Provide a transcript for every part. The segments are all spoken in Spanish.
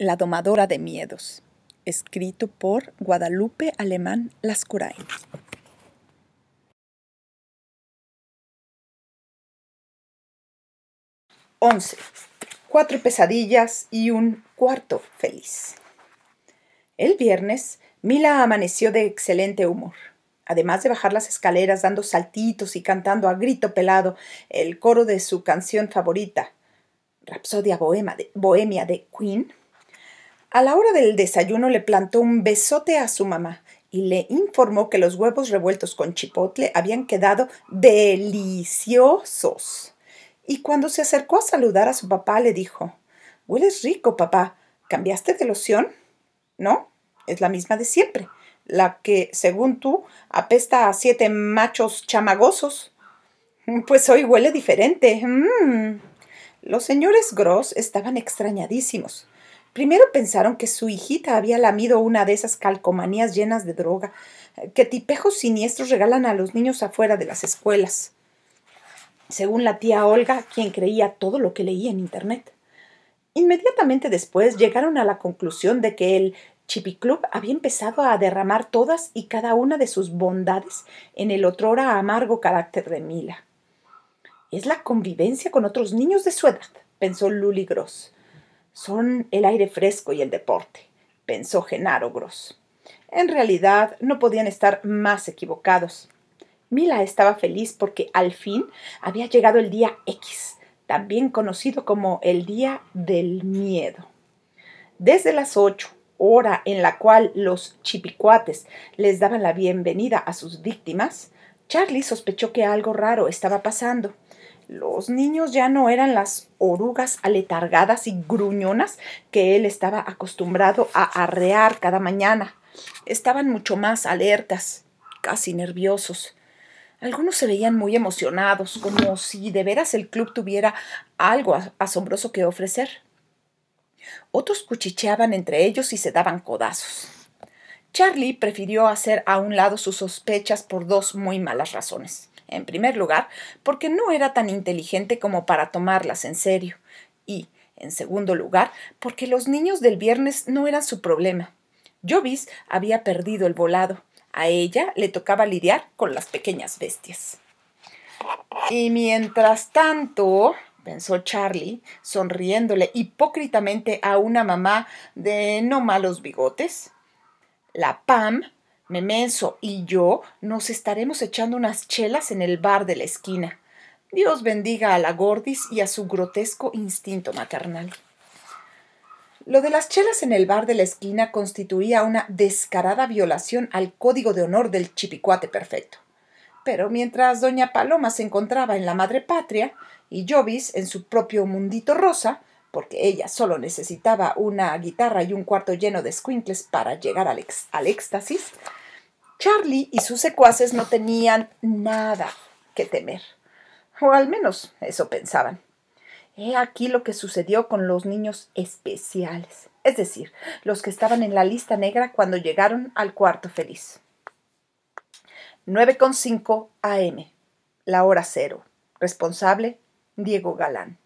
La domadora de miedos, escrito por Guadalupe Alemán Lascurain. Once. Cuatro pesadillas y un cuarto feliz. El viernes, Mila amaneció de excelente humor. Además de bajar las escaleras dando saltitos y cantando a grito pelado el coro de su canción favorita, Rapsodia Bohemia de Queen, a la hora del desayuno le plantó un besote a su mamá y le informó que los huevos revueltos con chipotle habían quedado deliciosos. Y cuando se acercó a saludar a su papá le dijo, Hueles rico, papá. ¿Cambiaste de loción? No, es la misma de siempre, la que, según tú, apesta a siete machos chamagosos. Mm, pues hoy huele diferente. Mm. Los señores Gross estaban extrañadísimos. Primero pensaron que su hijita había lamido una de esas calcomanías llenas de droga eh, que tipejos siniestros regalan a los niños afuera de las escuelas, según la tía Olga, quien creía todo lo que leía en Internet. Inmediatamente después llegaron a la conclusión de que el Club había empezado a derramar todas y cada una de sus bondades en el otrora amargo carácter de Mila. Es la convivencia con otros niños de su edad, pensó Luli Gross son el aire fresco y el deporte, pensó Genaro Gross. En realidad no podían estar más equivocados. Mila estaba feliz porque al fin había llegado el día X, también conocido como el día del miedo. Desde las ocho, hora en la cual los chipicuates les daban la bienvenida a sus víctimas, Charlie sospechó que algo raro estaba pasando. Los niños ya no eran las orugas aletargadas y gruñonas que él estaba acostumbrado a arrear cada mañana. Estaban mucho más alertas, casi nerviosos. Algunos se veían muy emocionados, como si de veras el club tuviera algo asombroso que ofrecer. Otros cuchicheaban entre ellos y se daban codazos. Charlie prefirió hacer a un lado sus sospechas por dos muy malas razones en primer lugar, porque no era tan inteligente como para tomarlas en serio, y, en segundo lugar, porque los niños del viernes no eran su problema. Jovis había perdido el volado. A ella le tocaba lidiar con las pequeñas bestias. Y mientras tanto, pensó Charlie, sonriéndole hipócritamente a una mamá de no malos bigotes, la Pam Memenso y yo nos estaremos echando unas chelas en el bar de la esquina. Dios bendiga a la Gordis y a su grotesco instinto maternal. Lo de las chelas en el bar de la esquina constituía una descarada violación al código de honor del chipicuate perfecto. Pero mientras doña Paloma se encontraba en la madre patria y Jovis en su propio mundito rosa, porque ella solo necesitaba una guitarra y un cuarto lleno de squinkles para llegar al, al éxtasis, Charlie y sus secuaces no tenían nada que temer. O al menos eso pensaban. He aquí lo que sucedió con los niños especiales, es decir, los que estaban en la lista negra cuando llegaron al cuarto feliz. 9.5 AM, la hora cero. Responsable, Diego Galán.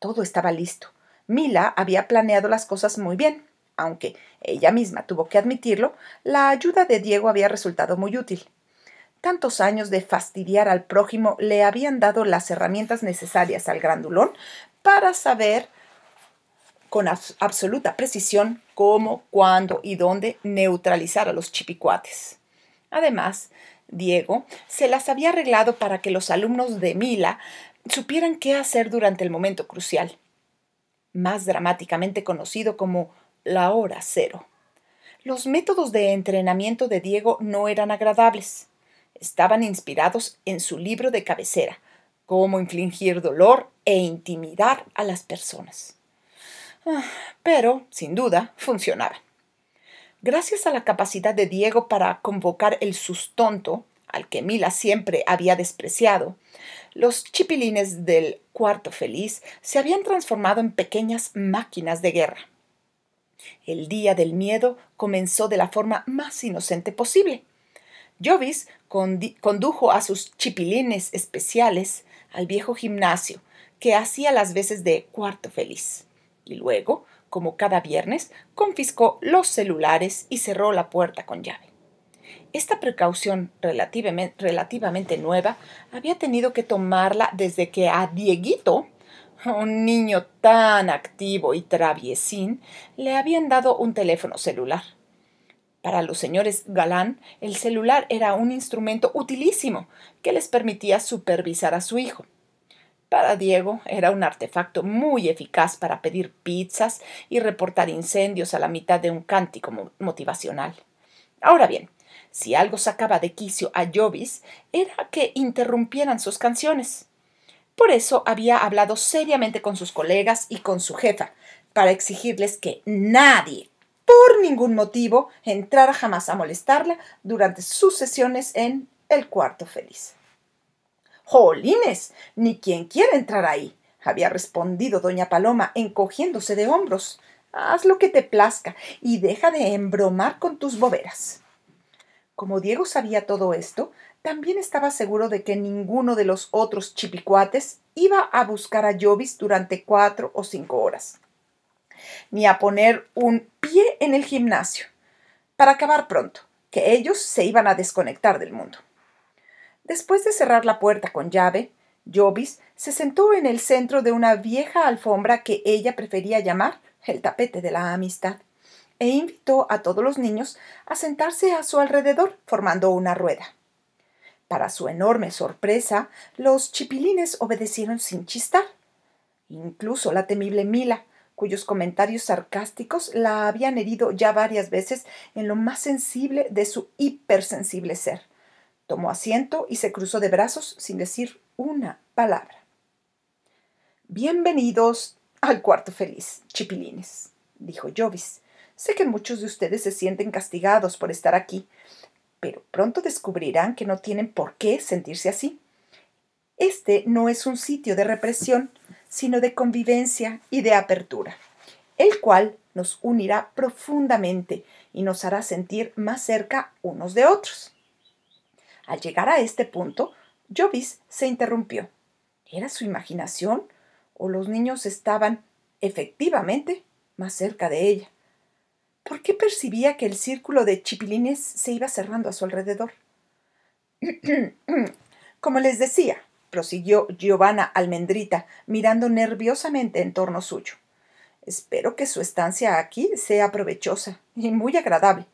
Todo estaba listo. Mila había planeado las cosas muy bien, aunque ella misma tuvo que admitirlo, la ayuda de Diego había resultado muy útil. Tantos años de fastidiar al prójimo le habían dado las herramientas necesarias al grandulón para saber con absoluta precisión cómo, cuándo y dónde neutralizar a los chipicuates. Además, Diego se las había arreglado para que los alumnos de Mila supieran qué hacer durante el momento crucial, más dramáticamente conocido como la hora cero. Los métodos de entrenamiento de Diego no eran agradables. Estaban inspirados en su libro de cabecera, Cómo infligir dolor e intimidar a las personas. Ah, pero, sin duda, funcionaban. Gracias a la capacidad de Diego para convocar el sustonto, al que Mila siempre había despreciado, los chipilines del cuarto feliz se habían transformado en pequeñas máquinas de guerra. El día del miedo comenzó de la forma más inocente posible. Jovis condujo a sus chipilines especiales al viejo gimnasio, que hacía las veces de cuarto feliz. Y luego, como cada viernes, confiscó los celulares y cerró la puerta con llave. Esta precaución relativamente, nueva había tenido que tomarla desde que a Dieguito, un niño tan activo y traviesín, le habían dado un teléfono celular. Para los señores Galán, el celular era un instrumento utilísimo que les permitía supervisar a su hijo. Para Diego era un artefacto muy eficaz para pedir pizzas y reportar incendios a la mitad de un cántico motivacional. Ahora bien, si algo sacaba de quicio a Jovis era que interrumpieran sus canciones. Por eso había hablado seriamente con sus colegas y con su jefa, para exigirles que nadie, por ningún motivo, entrara jamás a molestarla durante sus sesiones en el cuarto feliz. Jolines, ni quien quiera entrar ahí, había respondido doña Paloma, encogiéndose de hombros. Haz lo que te plazca y deja de embromar con tus boberas. Como Diego sabía todo esto, también estaba seguro de que ninguno de los otros chipicuates iba a buscar a Jovis durante cuatro o cinco horas, ni a poner un pie en el gimnasio, para acabar pronto, que ellos se iban a desconectar del mundo. Después de cerrar la puerta con llave, Jovis se sentó en el centro de una vieja alfombra que ella prefería llamar el tapete de la amistad e invitó a todos los niños a sentarse a su alrededor formando una rueda. Para su enorme sorpresa, los chipilines obedecieron sin chistar. Incluso la temible Mila, cuyos comentarios sarcásticos la habían herido ya varias veces en lo más sensible de su hipersensible ser. Tomó asiento y se cruzó de brazos sin decir una palabra. Bienvenidos al cuarto feliz, chipilines, dijo Jovis, Sé que muchos de ustedes se sienten castigados por estar aquí, pero pronto descubrirán que no tienen por qué sentirse así. Este no es un sitio de represión, sino de convivencia y de apertura, el cual nos unirá profundamente y nos hará sentir más cerca unos de otros. Al llegar a este punto, Jovis se interrumpió. ¿Era su imaginación? ¿O los niños estaban efectivamente más cerca de ella? ¿Por qué percibía que el círculo de chipilines se iba cerrando a su alrededor? Como les decía, prosiguió Giovanna Almendrita, mirando nerviosamente en torno suyo. Espero que su estancia aquí sea provechosa y muy agradable.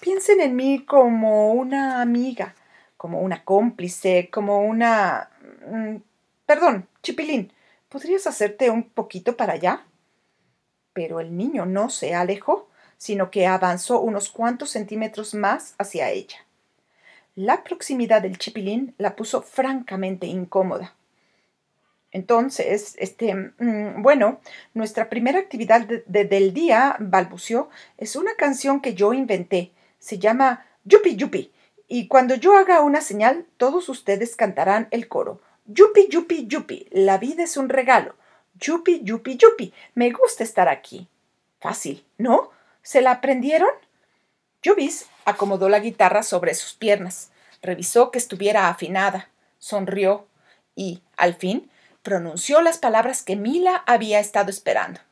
Piensen en mí como una amiga, como una cómplice, como una... Mm, perdón, Chipilín, ¿podrías hacerte un poquito para allá? Pero el niño no se alejó sino que avanzó unos cuantos centímetros más hacia ella. La proximidad del chipilín la puso francamente incómoda. Entonces, este, mm, bueno, nuestra primera actividad del día, balbuceó, es una canción que yo inventé. Se llama Yupi Yupi. Y cuando yo haga una señal, todos ustedes cantarán el coro. Yupi Yupi Yupi. La vida es un regalo. Yupi Yupi Yupi. Me gusta estar aquí. Fácil, ¿no? ¿Se la aprendieron? Yubis acomodó la guitarra sobre sus piernas, revisó que estuviera afinada, sonrió y, al fin, pronunció las palabras que Mila había estado esperando,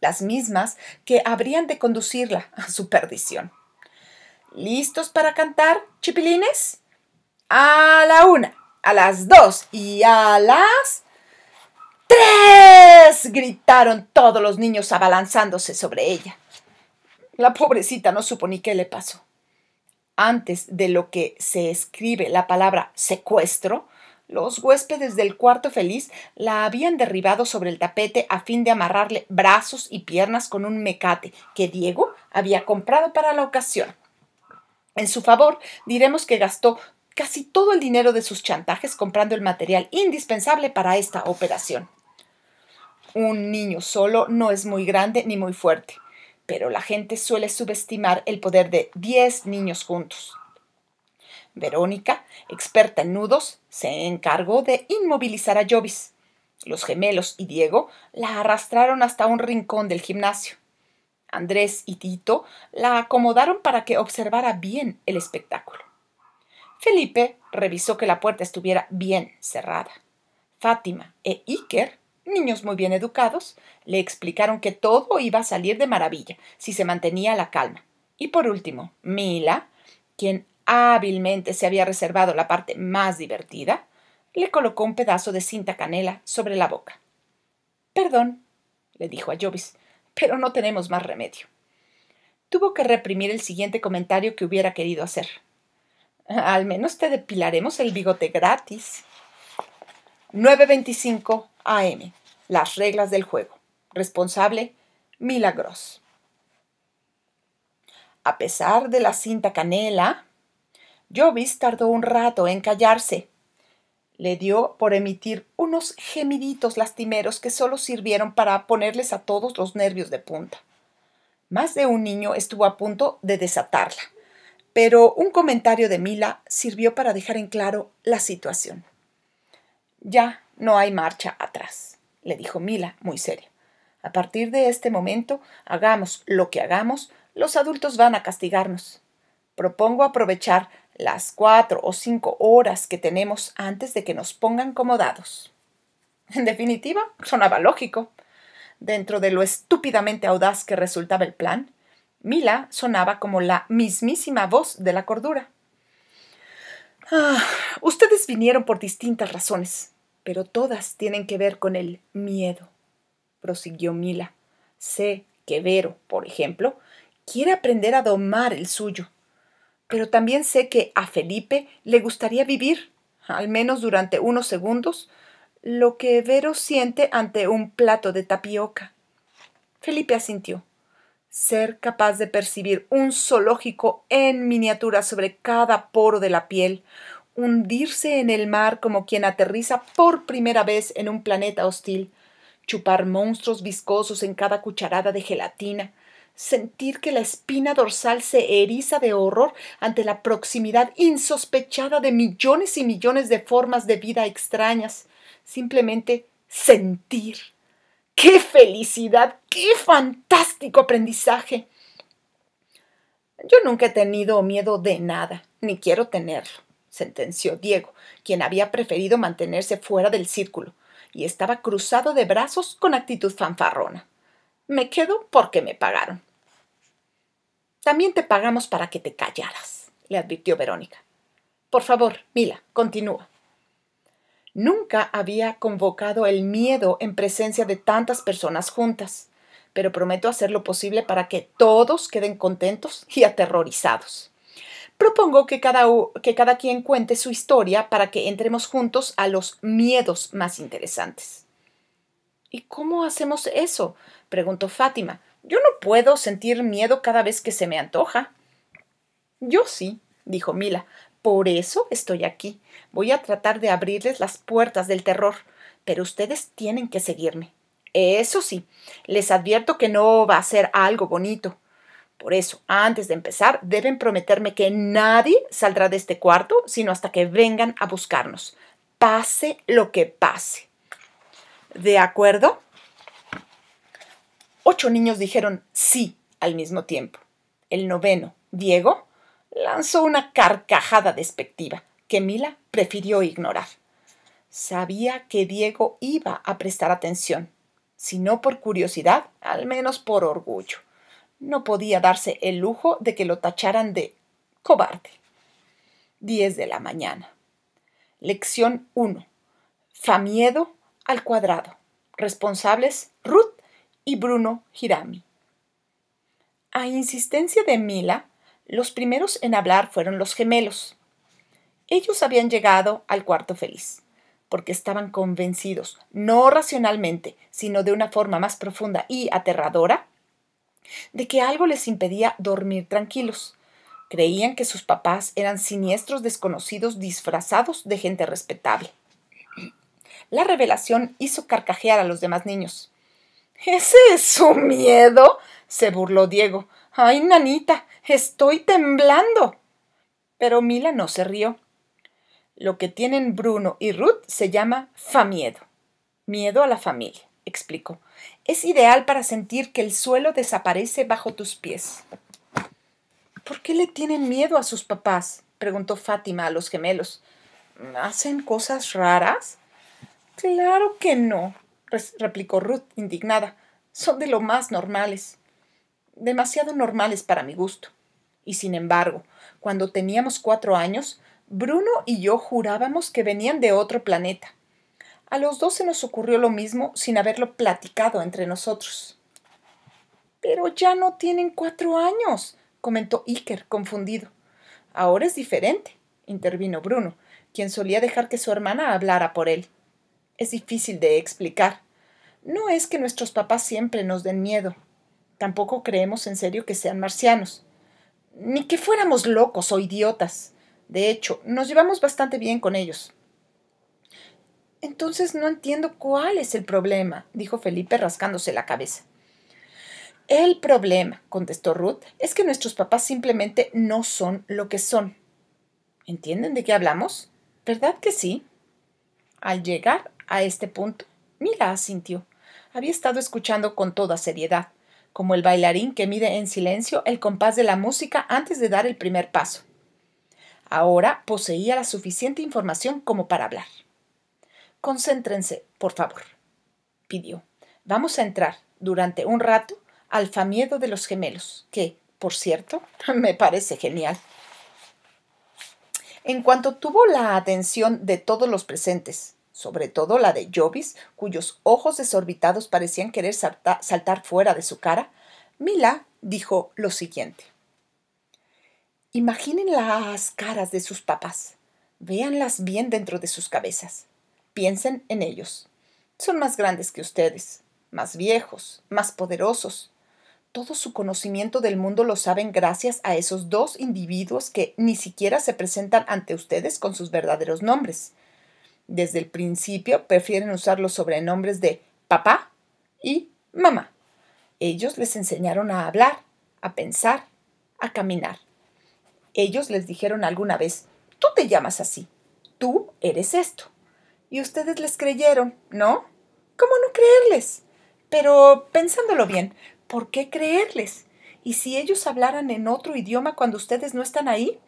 las mismas que habrían de conducirla a su perdición. ¿Listos para cantar, chipilines? A la una, a las dos y a las tres, gritaron todos los niños abalanzándose sobre ella. La pobrecita no supo ni qué le pasó. Antes de lo que se escribe la palabra secuestro, los huéspedes del cuarto feliz la habían derribado sobre el tapete a fin de amarrarle brazos y piernas con un mecate que Diego había comprado para la ocasión. En su favor, diremos que gastó casi todo el dinero de sus chantajes comprando el material indispensable para esta operación. Un niño solo no es muy grande ni muy fuerte pero la gente suele subestimar el poder de 10 niños juntos. Verónica, experta en nudos, se encargó de inmovilizar a Jovis. Los gemelos y Diego la arrastraron hasta un rincón del gimnasio. Andrés y Tito la acomodaron para que observara bien el espectáculo. Felipe revisó que la puerta estuviera bien cerrada. Fátima e Iker Niños muy bien educados le explicaron que todo iba a salir de maravilla si se mantenía la calma. Y por último, Mila, quien hábilmente se había reservado la parte más divertida, le colocó un pedazo de cinta canela sobre la boca. Perdón, le dijo a Jovis, pero no tenemos más remedio. Tuvo que reprimir el siguiente comentario que hubiera querido hacer. Al menos te depilaremos el bigote gratis. 925 AM, las reglas del juego. Responsable, Milagros. A pesar de la cinta canela, Jovis tardó un rato en callarse. Le dio por emitir unos gemiditos lastimeros que solo sirvieron para ponerles a todos los nervios de punta. Más de un niño estuvo a punto de desatarla, pero un comentario de Mila sirvió para dejar en claro la situación. Ya no hay marcha atrás, le dijo Mila, muy seria. A partir de este momento, hagamos lo que hagamos, los adultos van a castigarnos. Propongo aprovechar las cuatro o cinco horas que tenemos antes de que nos pongan comodados. En definitiva, sonaba lógico. Dentro de lo estúpidamente audaz que resultaba el plan, Mila sonaba como la mismísima voz de la cordura. Ah, ustedes vinieron por distintas razones, pero todas tienen que ver con el miedo, prosiguió Mila. Sé que Vero, por ejemplo, quiere aprender a domar el suyo, pero también sé que a Felipe le gustaría vivir, al menos durante unos segundos, lo que Vero siente ante un plato de tapioca. Felipe asintió. Ser capaz de percibir un zoológico en miniatura sobre cada poro de la piel, hundirse en el mar como quien aterriza por primera vez en un planeta hostil, chupar monstruos viscosos en cada cucharada de gelatina, sentir que la espina dorsal se eriza de horror ante la proximidad insospechada de millones y millones de formas de vida extrañas, simplemente sentir. ¡Qué felicidad! ¡Qué fantástico aprendizaje! Yo nunca he tenido miedo de nada, ni quiero tenerlo sentenció Diego, quien había preferido mantenerse fuera del círculo, y estaba cruzado de brazos con actitud fanfarrona. Me quedo porque me pagaron. También te pagamos para que te callaras, le advirtió Verónica. Por favor, Mila, continúa. Nunca había convocado el miedo en presencia de tantas personas juntas, pero prometo hacer lo posible para que todos queden contentos y aterrorizados. Propongo que cada, que cada quien cuente su historia para que entremos juntos a los miedos más interesantes. ¿Y cómo hacemos eso? preguntó Fátima. Yo no puedo sentir miedo cada vez que se me antoja. Yo sí, dijo Mila. Por eso estoy aquí. Voy a tratar de abrirles las puertas del terror, pero ustedes tienen que seguirme. Eso sí, les advierto que no va a ser algo bonito. Por eso, antes de empezar, deben prometerme que nadie saldrá de este cuarto, sino hasta que vengan a buscarnos, pase lo que pase. ¿De acuerdo? Ocho niños dijeron sí al mismo tiempo. El noveno, Diego, lanzó una carcajada despectiva que Mila prefirió ignorar. Sabía que Diego iba a prestar atención, si no por curiosidad, al menos por orgullo no podía darse el lujo de que lo tacharan de cobarde. 10 de la mañana. Lección 1. Famiedo al cuadrado. Responsables Ruth y Bruno Girami. A insistencia de Mila, los primeros en hablar fueron los gemelos. Ellos habían llegado al cuarto feliz, porque estaban convencidos, no racionalmente, sino de una forma más profunda y aterradora, de que algo les impedía dormir tranquilos. Creían que sus papás eran siniestros desconocidos disfrazados de gente respetable. La revelación hizo carcajear a los demás niños. ¿Ese es su miedo? se burló Diego. ¡Ay, nanita! ¡Estoy temblando! Pero Mila no se rió. Lo que tienen Bruno y Ruth se llama famiedo. Miedo a la familia, explicó. Es ideal para sentir que el suelo desaparece bajo tus pies. ¿Por qué le tienen miedo a sus papás? preguntó Fátima a los gemelos. ¿Hacen cosas raras? Claro que no, replicó Ruth, indignada. Son de lo más normales. Demasiado normales para mi gusto. Y sin embargo, cuando teníamos cuatro años, Bruno y yo jurábamos que venían de otro planeta. A los dos se nos ocurrió lo mismo sin haberlo platicado entre nosotros. Pero ya no tienen cuatro años, comentó Iker, confundido. Ahora es diferente, intervino Bruno, quien solía dejar que su hermana hablara por él. Es difícil de explicar. No es que nuestros papás siempre nos den miedo. Tampoco creemos en serio que sean marcianos. Ni que fuéramos locos o idiotas. De hecho, nos llevamos bastante bien con ellos. Entonces no entiendo cuál es el problema, dijo Felipe rascándose la cabeza. El problema, contestó Ruth, es que nuestros papás simplemente no son lo que son. ¿Entienden de qué hablamos? ¿Verdad que sí? Al llegar a este punto, Mila asintió. Había estado escuchando con toda seriedad, como el bailarín que mide en silencio el compás de la música antes de dar el primer paso. Ahora poseía la suficiente información como para hablar. Concéntrense, por favor, pidió. Vamos a entrar durante un rato al famiedo de los gemelos, que, por cierto, me parece genial. En cuanto tuvo la atención de todos los presentes, sobre todo la de Jovis, cuyos ojos desorbitados parecían querer saltar fuera de su cara, Mila dijo lo siguiente. Imaginen las caras de sus papás, véanlas bien dentro de sus cabezas. Piensen en ellos. Son más grandes que ustedes, más viejos, más poderosos. Todo su conocimiento del mundo lo saben gracias a esos dos individuos que ni siquiera se presentan ante ustedes con sus verdaderos nombres. Desde el principio prefieren usar los sobrenombres de papá y mamá. Ellos les enseñaron a hablar, a pensar, a caminar. Ellos les dijeron alguna vez, tú te llamas así, tú eres esto y ustedes les creyeron, ¿no? ¿Cómo no creerles? Pero pensándolo bien, ¿por qué creerles? ¿Y si ellos hablaran en otro idioma cuando ustedes no están ahí?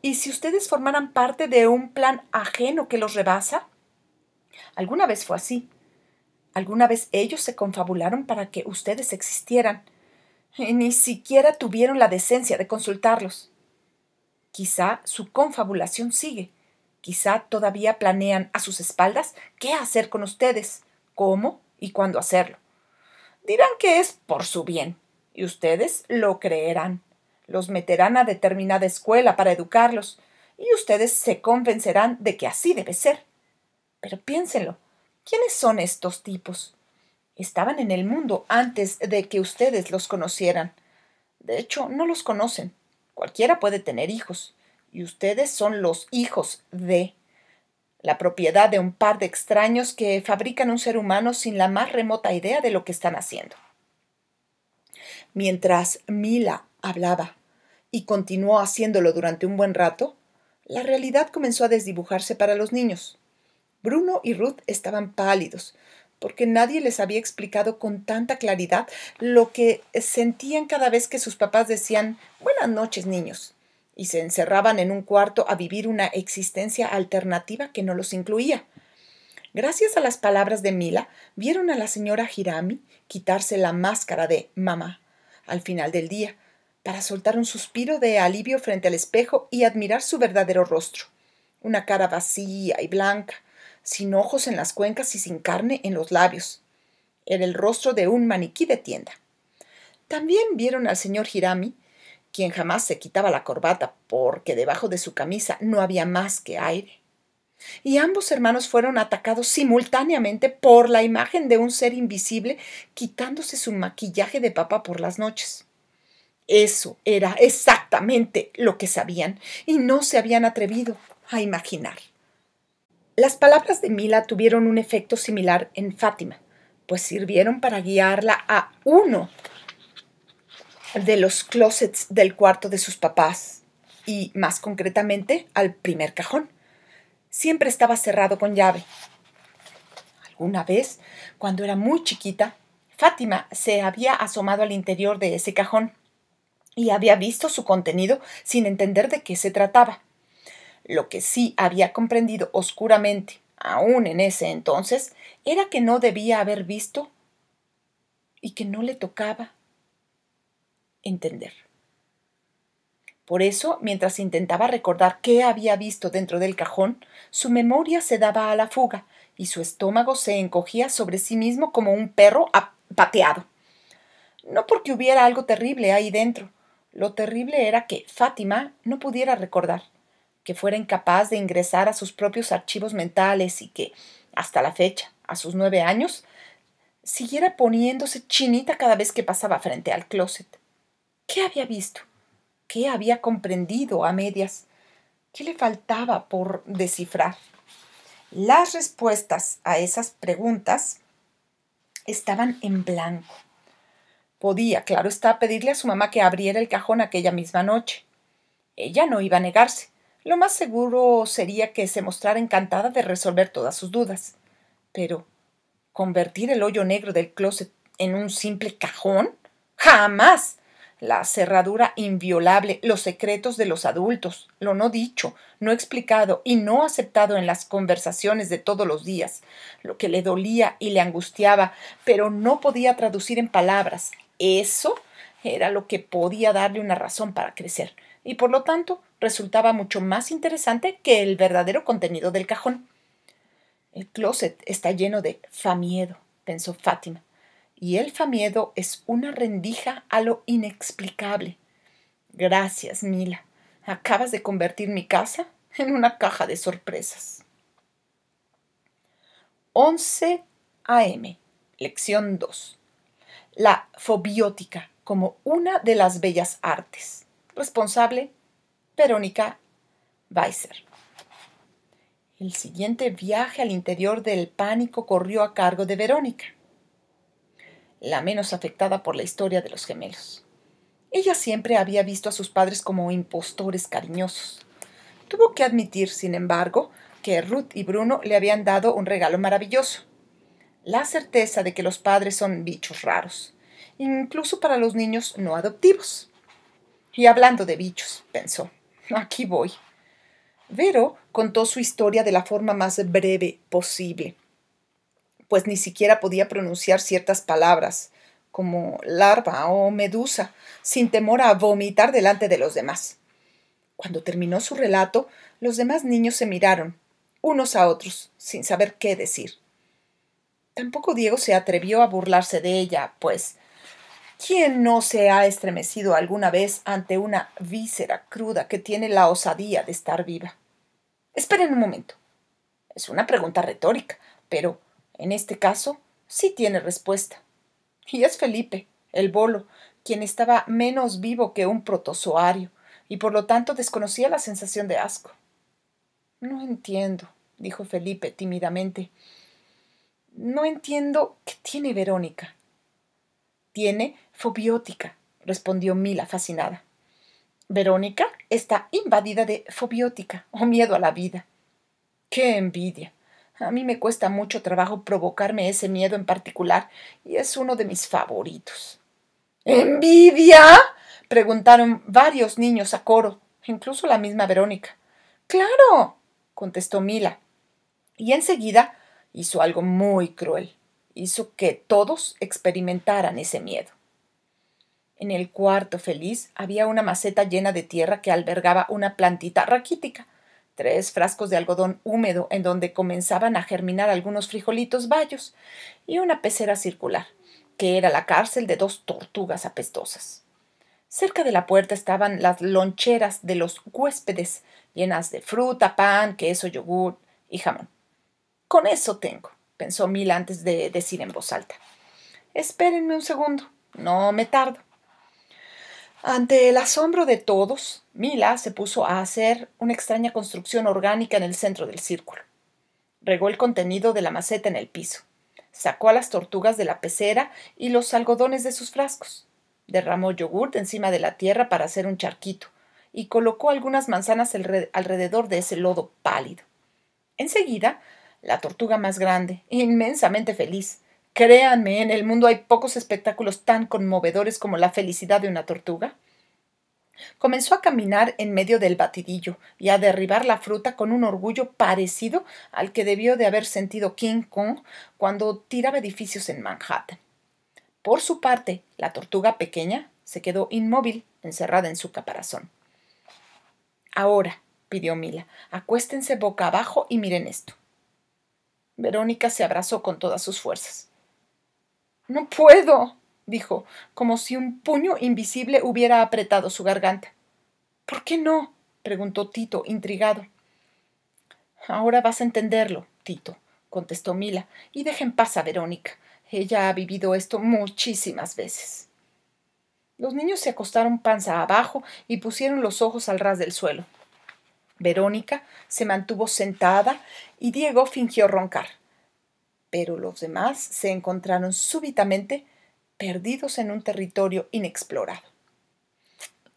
¿Y si ustedes formaran parte de un plan ajeno que los rebasa? Alguna vez fue así. Alguna vez ellos se confabularon para que ustedes existieran. Y ni siquiera tuvieron la decencia de consultarlos. Quizá su confabulación sigue Quizá todavía planean a sus espaldas qué hacer con ustedes, cómo y cuándo hacerlo. Dirán que es por su bien, y ustedes lo creerán. Los meterán a determinada escuela para educarlos, y ustedes se convencerán de que así debe ser. Pero piénsenlo, ¿quiénes son estos tipos? Estaban en el mundo antes de que ustedes los conocieran. De hecho, no los conocen. Cualquiera puede tener hijos y ustedes son los hijos de la propiedad de un par de extraños que fabrican un ser humano sin la más remota idea de lo que están haciendo. Mientras Mila hablaba y continuó haciéndolo durante un buen rato, la realidad comenzó a desdibujarse para los niños. Bruno y Ruth estaban pálidos, porque nadie les había explicado con tanta claridad lo que sentían cada vez que sus papás decían Buenas noches, niños y se encerraban en un cuarto a vivir una existencia alternativa que no los incluía. Gracias a las palabras de Mila, vieron a la señora Hirami quitarse la máscara de mamá al final del día, para soltar un suspiro de alivio frente al espejo y admirar su verdadero rostro. Una cara vacía y blanca, sin ojos en las cuencas y sin carne en los labios. Era el rostro de un maniquí de tienda. También vieron al señor Hirami quien jamás se quitaba la corbata porque debajo de su camisa no había más que aire. Y ambos hermanos fueron atacados simultáneamente por la imagen de un ser invisible quitándose su maquillaje de papa por las noches. Eso era exactamente lo que sabían y no se habían atrevido a imaginar. Las palabras de Mila tuvieron un efecto similar en Fátima, pues sirvieron para guiarla a uno de los closets del cuarto de sus papás y, más concretamente, al primer cajón. Siempre estaba cerrado con llave. Alguna vez, cuando era muy chiquita, Fátima se había asomado al interior de ese cajón y había visto su contenido sin entender de qué se trataba. Lo que sí había comprendido oscuramente, aún en ese entonces, era que no debía haber visto y que no le tocaba entender. Por eso, mientras intentaba recordar qué había visto dentro del cajón, su memoria se daba a la fuga y su estómago se encogía sobre sí mismo como un perro pateado. No porque hubiera algo terrible ahí dentro. Lo terrible era que Fátima no pudiera recordar, que fuera incapaz de ingresar a sus propios archivos mentales y que, hasta la fecha, a sus nueve años, siguiera poniéndose chinita cada vez que pasaba frente al closet. ¿Qué había visto? ¿Qué había comprendido a medias? ¿Qué le faltaba por descifrar? Las respuestas a esas preguntas estaban en blanco. Podía, claro está, pedirle a su mamá que abriera el cajón aquella misma noche. Ella no iba a negarse. Lo más seguro sería que se mostrara encantada de resolver todas sus dudas. Pero, ¿convertir el hoyo negro del closet en un simple cajón? ¡Jamás! la cerradura inviolable, los secretos de los adultos, lo no dicho, no explicado y no aceptado en las conversaciones de todos los días, lo que le dolía y le angustiaba, pero no podía traducir en palabras. Eso era lo que podía darle una razón para crecer, y por lo tanto resultaba mucho más interesante que el verdadero contenido del cajón. El closet está lleno de famiedo, pensó Fátima y el famiedo es una rendija a lo inexplicable. Gracias, Mila. Acabas de convertir mi casa en una caja de sorpresas. 11 AM, lección 2. La fobiótica como una de las bellas artes. Responsable, Verónica Weiser. El siguiente viaje al interior del pánico corrió a cargo de Verónica la menos afectada por la historia de los gemelos. Ella siempre había visto a sus padres como impostores cariñosos. Tuvo que admitir, sin embargo, que Ruth y Bruno le habían dado un regalo maravilloso. La certeza de que los padres son bichos raros, incluso para los niños no adoptivos. Y hablando de bichos, pensó, aquí voy. Vero contó su historia de la forma más breve posible pues ni siquiera podía pronunciar ciertas palabras, como larva o medusa, sin temor a vomitar delante de los demás. Cuando terminó su relato, los demás niños se miraron, unos a otros, sin saber qué decir. Tampoco Diego se atrevió a burlarse de ella, pues ¿quién no se ha estremecido alguna vez ante una víscera cruda que tiene la osadía de estar viva? Esperen un momento. Es una pregunta retórica, pero en este caso, sí tiene respuesta. Y es Felipe, el bolo, quien estaba menos vivo que un protozoario, y por lo tanto desconocía la sensación de asco. No entiendo, dijo Felipe tímidamente. No entiendo qué tiene Verónica. Tiene fobiótica, respondió Mila fascinada. Verónica está invadida de fobiótica o miedo a la vida. ¡Qué envidia! A mí me cuesta mucho trabajo provocarme ese miedo en particular y es uno de mis favoritos. ¿Envidia? preguntaron varios niños a coro, incluso la misma Verónica. Claro, contestó Mila. Y enseguida hizo algo muy cruel. Hizo que todos experimentaran ese miedo. En el cuarto feliz había una maceta llena de tierra que albergaba una plantita raquítica tres frascos de algodón húmedo en donde comenzaban a germinar algunos frijolitos bayos y una pecera circular, que era la cárcel de dos tortugas apestosas. Cerca de la puerta estaban las loncheras de los huéspedes, llenas de fruta, pan, queso, yogur y jamón. Con eso tengo, pensó Mil antes de decir en voz alta. Espérenme un segundo, no me tardo. Ante el asombro de todos, Mila se puso a hacer una extraña construcción orgánica en el centro del círculo. Regó el contenido de la maceta en el piso, sacó a las tortugas de la pecera y los algodones de sus frascos, derramó yogurt encima de la tierra para hacer un charquito y colocó algunas manzanas alrededor de ese lodo pálido. Enseguida, la tortuga más grande, e inmensamente feliz, Créanme, en el mundo hay pocos espectáculos tan conmovedores como la felicidad de una tortuga. Comenzó a caminar en medio del batidillo y a derribar la fruta con un orgullo parecido al que debió de haber sentido King Kong cuando tiraba edificios en Manhattan. Por su parte, la tortuga pequeña se quedó inmóvil, encerrada en su caparazón. Ahora, pidió Mila, acuéstense boca abajo y miren esto. Verónica se abrazó con todas sus fuerzas. No puedo, dijo, como si un puño invisible hubiera apretado su garganta. ¿Por qué no? preguntó Tito, intrigado. Ahora vas a entenderlo, Tito, contestó Mila, y deja en paz a Verónica. Ella ha vivido esto muchísimas veces. Los niños se acostaron panza abajo y pusieron los ojos al ras del suelo. Verónica se mantuvo sentada y Diego fingió roncar pero los demás se encontraron súbitamente perdidos en un territorio inexplorado.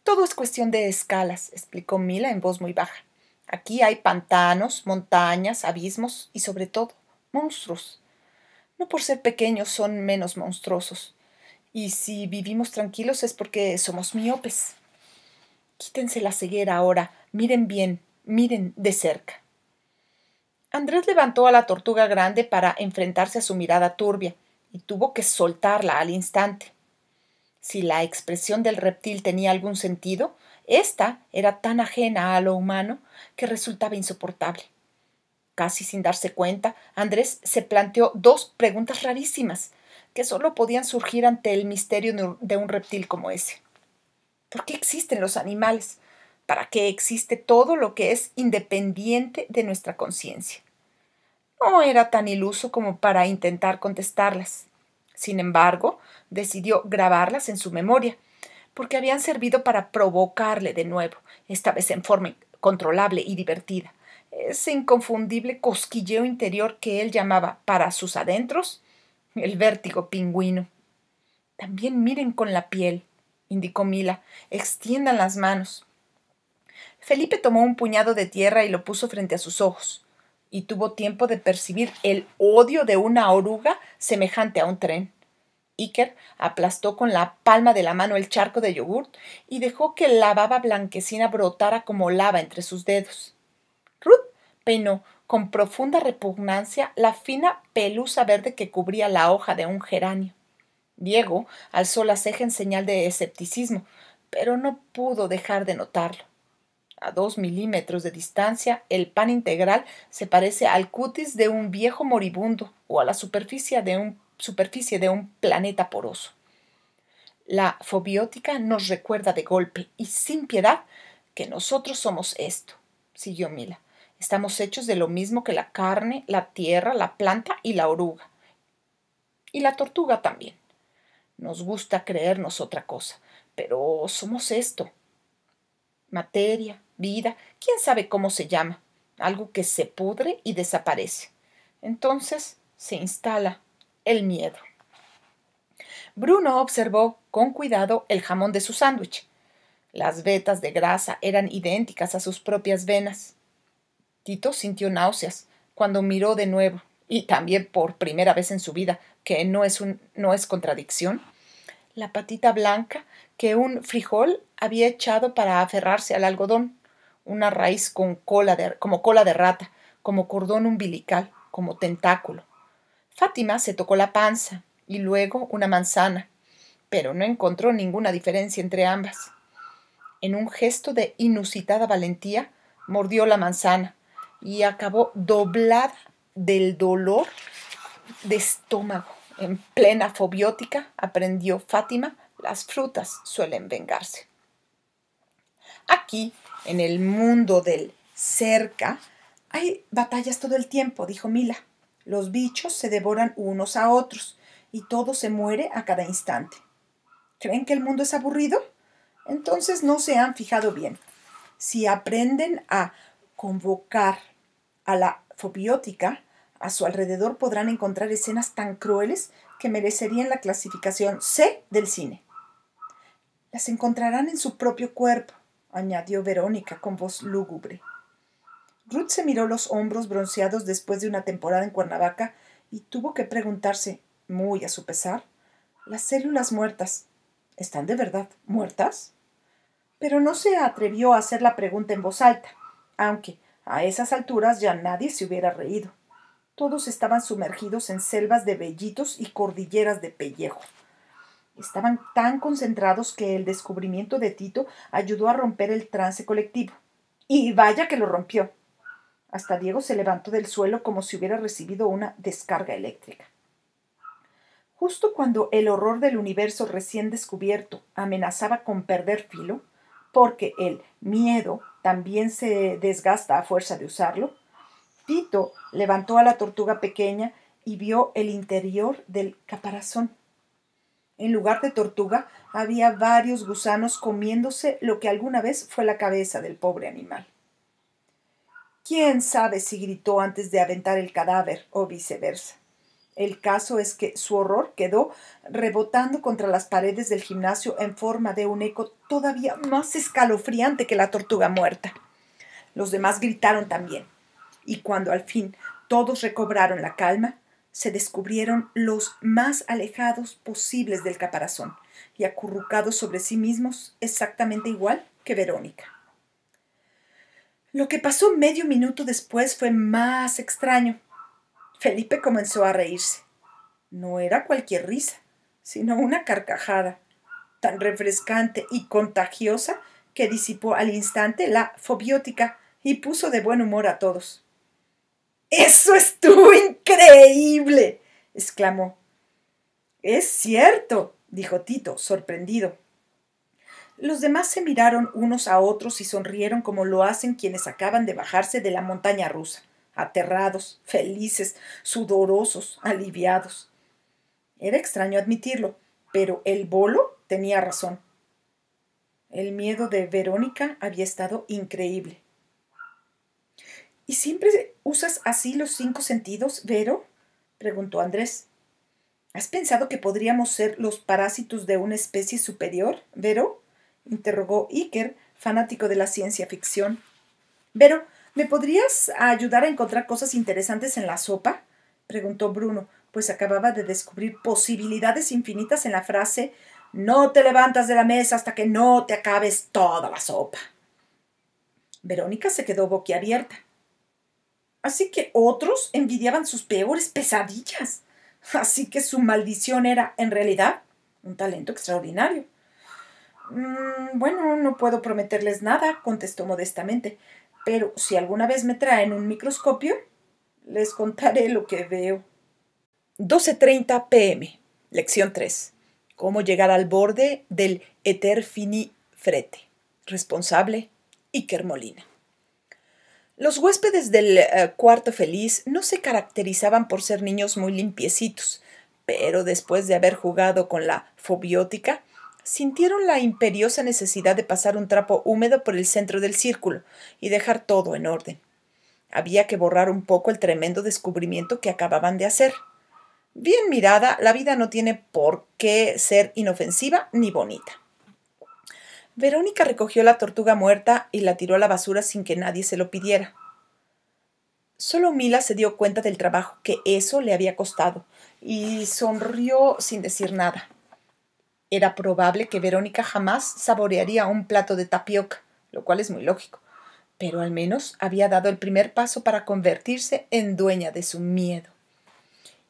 Todo es cuestión de escalas, explicó Mila en voz muy baja. Aquí hay pantanos, montañas, abismos y sobre todo monstruos. No por ser pequeños son menos monstruosos. Y si vivimos tranquilos es porque somos miopes. Quítense la ceguera ahora, miren bien, miren de cerca. Andrés levantó a la tortuga grande para enfrentarse a su mirada turbia y tuvo que soltarla al instante. Si la expresión del reptil tenía algún sentido, ésta era tan ajena a lo humano que resultaba insoportable. Casi sin darse cuenta, Andrés se planteó dos preguntas rarísimas que solo podían surgir ante el misterio de un reptil como ese. ¿Por qué existen los animales? para qué existe todo lo que es independiente de nuestra conciencia. No era tan iluso como para intentar contestarlas. Sin embargo, decidió grabarlas en su memoria, porque habían servido para provocarle de nuevo, esta vez en forma controlable y divertida, ese inconfundible cosquilleo interior que él llamaba para sus adentros el vértigo pingüino. También miren con la piel, indicó Mila, extiendan las manos. Felipe tomó un puñado de tierra y lo puso frente a sus ojos, y tuvo tiempo de percibir el odio de una oruga semejante a un tren. Iker aplastó con la palma de la mano el charco de yogur y dejó que la baba blanquecina brotara como lava entre sus dedos. Ruth peinó con profunda repugnancia la fina pelusa verde que cubría la hoja de un geranio. Diego alzó la ceja en señal de escepticismo, pero no pudo dejar de notarlo a dos milímetros de distancia, el pan integral se parece al cutis de un viejo moribundo o a la superficie de un, superficie de un planeta poroso. La fobiótica nos recuerda de golpe y sin piedad que nosotros somos esto, siguió Mila. Estamos hechos de lo mismo que la carne, la tierra, la planta y la oruga. Y la tortuga también. Nos gusta creernos otra cosa, pero somos esto, materia, vida, quién sabe cómo se llama, algo que se pudre y desaparece. Entonces se instala el miedo. Bruno observó con cuidado el jamón de su sándwich. Las vetas de grasa eran idénticas a sus propias venas. Tito sintió náuseas cuando miró de nuevo, y también por primera vez en su vida, que no es, un, no es contradicción, la patita blanca que un frijol había echado para aferrarse al algodón, una raíz con cola de, como cola de rata, como cordón umbilical, como tentáculo. Fátima se tocó la panza y luego una manzana, pero no encontró ninguna diferencia entre ambas. En un gesto de inusitada valentía, mordió la manzana y acabó doblada del dolor de estómago. En plena fobiótica, aprendió Fátima, las frutas suelen vengarse. Aquí, en el mundo del cerca, hay batallas todo el tiempo, dijo Mila. Los bichos se devoran unos a otros y todo se muere a cada instante. ¿Creen que el mundo es aburrido? Entonces no se han fijado bien. Si aprenden a convocar a la fobiótica, a su alrededor podrán encontrar escenas tan crueles que merecerían la clasificación C del cine. Las encontrarán en su propio cuerpo, añadió Verónica con voz lúgubre. Ruth se miró los hombros bronceados después de una temporada en Cuernavaca y tuvo que preguntarse, muy a su pesar, las células muertas, ¿están de verdad muertas? Pero no se atrevió a hacer la pregunta en voz alta, aunque a esas alturas ya nadie se hubiera reído. Todos estaban sumergidos en selvas de vellitos y cordilleras de pellejo. Estaban tan concentrados que el descubrimiento de Tito ayudó a romper el trance colectivo. Y vaya que lo rompió. Hasta Diego se levantó del suelo como si hubiera recibido una descarga eléctrica. Justo cuando el horror del universo recién descubierto amenazaba con perder filo, porque el miedo también se desgasta a fuerza de usarlo, Pito levantó a la tortuga pequeña y vio el interior del caparazón. En lugar de tortuga había varios gusanos comiéndose lo que alguna vez fue la cabeza del pobre animal. ¿Quién sabe si gritó antes de aventar el cadáver o viceversa? El caso es que su horror quedó rebotando contra las paredes del gimnasio en forma de un eco todavía más escalofriante que la tortuga muerta. Los demás gritaron también y cuando al fin todos recobraron la calma, se descubrieron los más alejados posibles del caparazón y acurrucados sobre sí mismos exactamente igual que Verónica. Lo que pasó medio minuto después fue más extraño. Felipe comenzó a reírse. No era cualquier risa, sino una carcajada, tan refrescante y contagiosa que disipó al instante la fobiótica y puso de buen humor a todos. Eso estuvo increíble, exclamó. Es cierto, dijo Tito, sorprendido. Los demás se miraron unos a otros y sonrieron como lo hacen quienes acaban de bajarse de la montaña rusa, aterrados, felices, sudorosos, aliviados. Era extraño admitirlo, pero el bolo tenía razón. El miedo de Verónica había estado increíble. ¿Y siempre usas así los cinco sentidos, Vero? preguntó Andrés. ¿Has pensado que podríamos ser los parásitos de una especie superior, Vero? interrogó Iker, fanático de la ciencia ficción. Vero, ¿me podrías ayudar a encontrar cosas interesantes en la sopa? preguntó Bruno, pues acababa de descubrir posibilidades infinitas en la frase No te levantas de la mesa hasta que no te acabes toda la sopa. Verónica se quedó boquiabierta. Así que otros envidiaban sus peores pesadillas. Así que su maldición era, en realidad, un talento extraordinario. Mm, bueno, no puedo prometerles nada, contestó modestamente, pero si alguna vez me traen un microscopio, les contaré lo que veo. 12.30 pm, lección 3. Cómo llegar al borde del Eter Fini Frete. Responsable, Iker Molina. Los huéspedes del eh, cuarto feliz no se caracterizaban por ser niños muy limpiecitos, pero después de haber jugado con la fobiótica, sintieron la imperiosa necesidad de pasar un trapo húmedo por el centro del círculo y dejar todo en orden. Había que borrar un poco el tremendo descubrimiento que acababan de hacer. Bien mirada, la vida no tiene por qué ser inofensiva ni bonita. Verónica recogió la tortuga muerta y la tiró a la basura sin que nadie se lo pidiera. Solo Mila se dio cuenta del trabajo que eso le había costado y sonrió sin decir nada. Era probable que Verónica jamás saborearía un plato de tapioca, lo cual es muy lógico, pero al menos había dado el primer paso para convertirse en dueña de su miedo.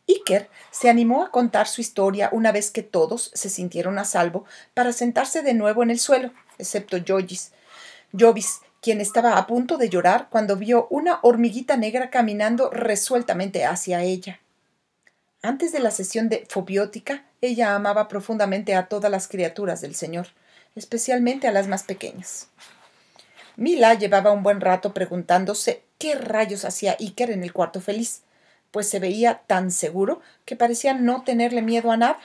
Iker se animó a contar su historia una vez que todos se sintieron a salvo para sentarse de nuevo en el suelo, excepto Yogis. Jovis, quien estaba a punto de llorar cuando vio una hormiguita negra caminando resueltamente hacia ella. Antes de la sesión de fobiótica, ella amaba profundamente a todas las criaturas del Señor, especialmente a las más pequeñas. Mila llevaba un buen rato preguntándose qué rayos hacía Iker en el cuarto feliz pues se veía tan seguro que parecía no tenerle miedo a nada.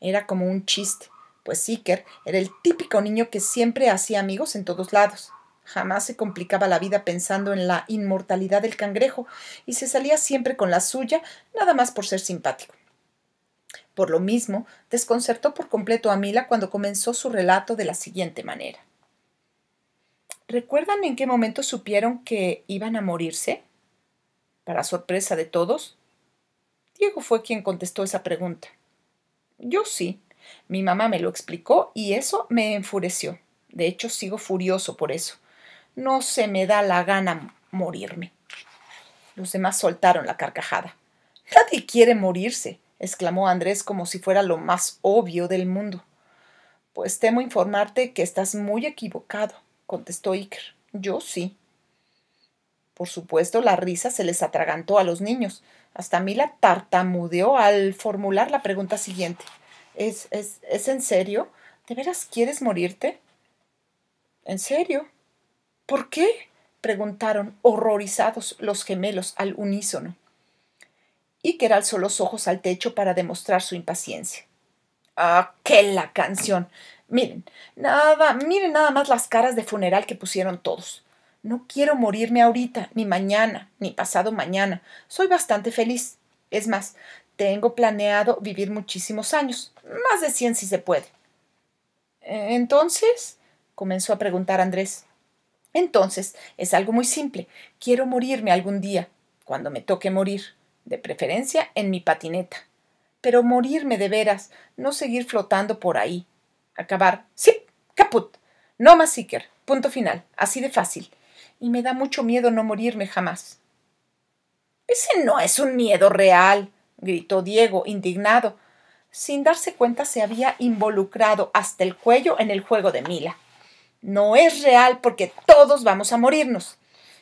Era como un chiste, pues Iker era el típico niño que siempre hacía amigos en todos lados. Jamás se complicaba la vida pensando en la inmortalidad del cangrejo y se salía siempre con la suya, nada más por ser simpático. Por lo mismo, desconcertó por completo a Mila cuando comenzó su relato de la siguiente manera. ¿Recuerdan en qué momento supieron que iban a morirse? Para sorpresa de todos, Diego fue quien contestó esa pregunta. Yo sí. Mi mamá me lo explicó y eso me enfureció. De hecho, sigo furioso por eso. No se me da la gana morirme. Los demás soltaron la carcajada. Nadie quiere morirse, exclamó Andrés como si fuera lo más obvio del mundo. Pues temo informarte que estás muy equivocado, contestó Iker. Yo sí. Por supuesto, la risa se les atragantó a los niños. Hasta Mila tartamudeó al formular la pregunta siguiente. ¿Es, es, ¿Es en serio? ¿De veras quieres morirte? ¿En serio? ¿Por qué? preguntaron horrorizados los gemelos al unísono. Iker alzó los ojos al techo para demostrar su impaciencia. ¡Ah, qué la canción! Miren, nada, miren nada más las caras de funeral que pusieron todos. No quiero morirme ahorita, ni mañana, ni pasado mañana. Soy bastante feliz. Es más, tengo planeado vivir muchísimos años, más de cien si se puede. Entonces, comenzó a preguntar Andrés. Entonces, es algo muy simple. Quiero morirme algún día, cuando me toque morir, de preferencia en mi patineta. Pero morirme de veras, no seguir flotando por ahí. Acabar. Sí, caput. No más seeker. Punto final. Así de fácil y me da mucho miedo no morirme jamás. Ese no es un miedo real, gritó Diego, indignado. Sin darse cuenta se había involucrado hasta el cuello en el juego de Mila. No es real porque todos vamos a morirnos.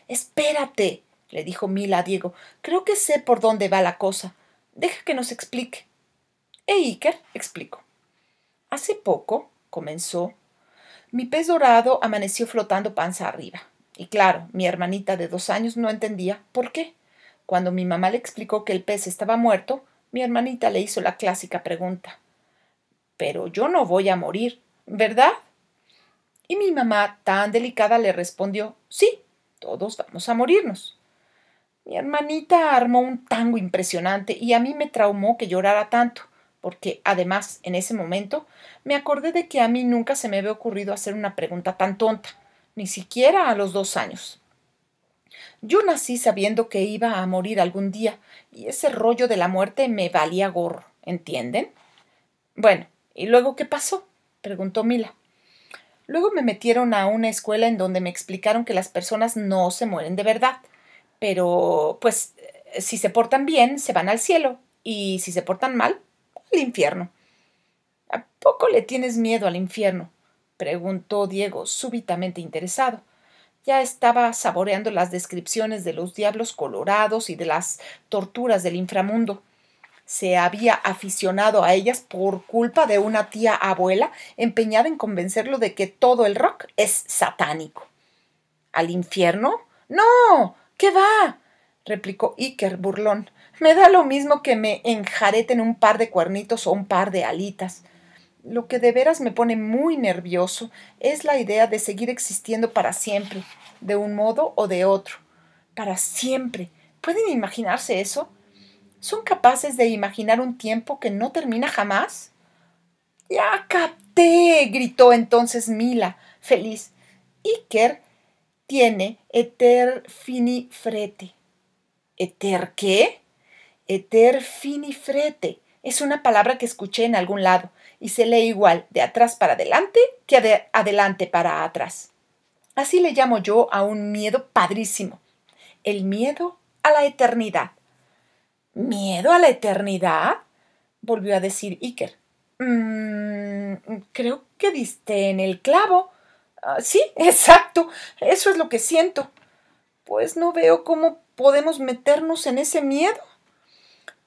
Espérate, le dijo Mila a Diego. Creo que sé por dónde va la cosa. Deja que nos explique. E Iker explicó. Hace poco, comenzó, mi pez dorado amaneció flotando panza arriba. Y claro, mi hermanita de dos años no entendía por qué. Cuando mi mamá le explicó que el pez estaba muerto, mi hermanita le hizo la clásica pregunta. Pero yo no voy a morir, ¿verdad? Y mi mamá, tan delicada, le respondió, sí, todos vamos a morirnos. Mi hermanita armó un tango impresionante y a mí me traumó que llorara tanto, porque además en ese momento me acordé de que a mí nunca se me había ocurrido hacer una pregunta tan tonta ni siquiera a los dos años. Yo nací sabiendo que iba a morir algún día, y ese rollo de la muerte me valía gorro, ¿entienden? Bueno, ¿y luego qué pasó? preguntó Mila. Luego me metieron a una escuela en donde me explicaron que las personas no se mueren de verdad, pero pues eh, si se portan bien, se van al cielo, y si se portan mal, al infierno. ¿A poco le tienes miedo al infierno? preguntó Diego, súbitamente interesado. Ya estaba saboreando las descripciones de los diablos colorados y de las torturas del inframundo. Se había aficionado a ellas por culpa de una tía abuela empeñada en convencerlo de que todo el rock es satánico. ¿Al infierno? No. ¿Qué va? replicó Iker burlón. Me da lo mismo que me enjareten un par de cuernitos o un par de alitas. Lo que de veras me pone muy nervioso es la idea de seguir existiendo para siempre, de un modo o de otro. Para siempre. ¿Pueden imaginarse eso? ¿Son capaces de imaginar un tiempo que no termina jamás? Ya capté, gritó entonces Mila, feliz. Iker tiene eter finifrete. ¿Eter qué? Eter finifrete. Es una palabra que escuché en algún lado y se lee igual de atrás para adelante que de adelante para atrás. Así le llamo yo a un miedo padrísimo, el miedo a la eternidad. ¿Miedo a la eternidad? volvió a decir Iker. Mm, creo que diste en el clavo. Ah, sí, exacto, eso es lo que siento. Pues no veo cómo podemos meternos en ese miedo.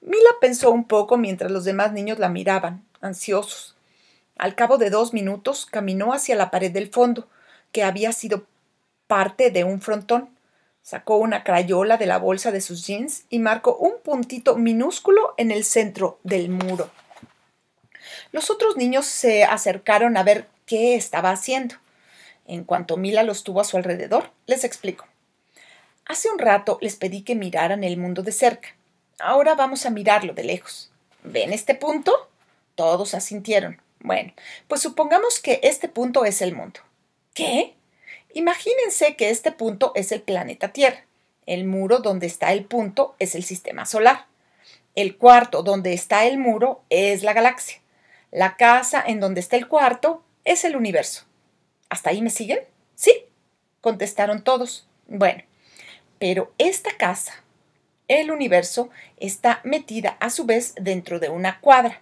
Mila pensó un poco mientras los demás niños la miraban ansiosos. Al cabo de dos minutos caminó hacia la pared del fondo, que había sido parte de un frontón. Sacó una crayola de la bolsa de sus jeans y marcó un puntito minúsculo en el centro del muro. Los otros niños se acercaron a ver qué estaba haciendo. En cuanto Mila los tuvo a su alrededor, les explico. Hace un rato les pedí que miraran el mundo de cerca. Ahora vamos a mirarlo de lejos. ¿Ven este punto? Todos asintieron. Bueno, pues supongamos que este punto es el mundo. ¿Qué? Imagínense que este punto es el planeta Tierra. El muro donde está el punto es el sistema solar. El cuarto donde está el muro es la galaxia. La casa en donde está el cuarto es el universo. ¿Hasta ahí me siguen? Sí, contestaron todos. Bueno, pero esta casa, el universo, está metida a su vez dentro de una cuadra.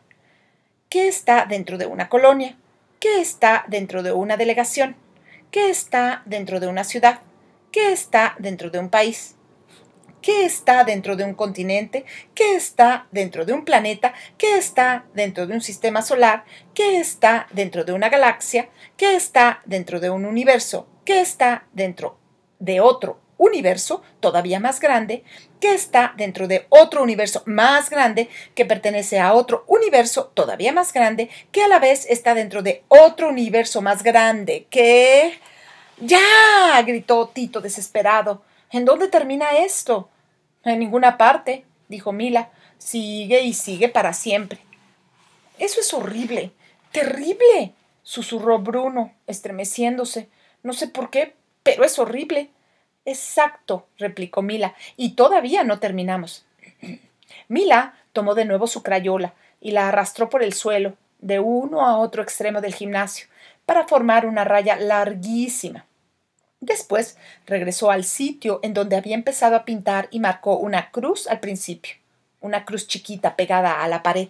¿Qué está dentro de una colonia? ¿Qué está dentro de una delegación? ¿Qué está dentro de una ciudad? ¿Qué está dentro de un país? ¿Qué está dentro de un continente? ¿Qué está dentro de un planeta? ¿Qué está dentro de un sistema solar? ¿Qué está dentro de una galaxia? ¿Qué está dentro de un universo? ¿Qué está dentro de otro universo todavía más grande que está dentro de otro universo más grande que pertenece a otro universo todavía más grande que a la vez está dentro de otro universo más grande que... ¡Ya! gritó Tito desesperado. ¿En dónde termina esto? En ninguna parte, dijo Mila. Sigue y sigue para siempre. Eso es horrible. Terrible. susurró Bruno, estremeciéndose. No sé por qué, pero es horrible. Exacto, replicó Mila, y todavía no terminamos. Mila tomó de nuevo su crayola y la arrastró por el suelo, de uno a otro extremo del gimnasio, para formar una raya larguísima. Después regresó al sitio en donde había empezado a pintar y marcó una cruz al principio, una cruz chiquita pegada a la pared.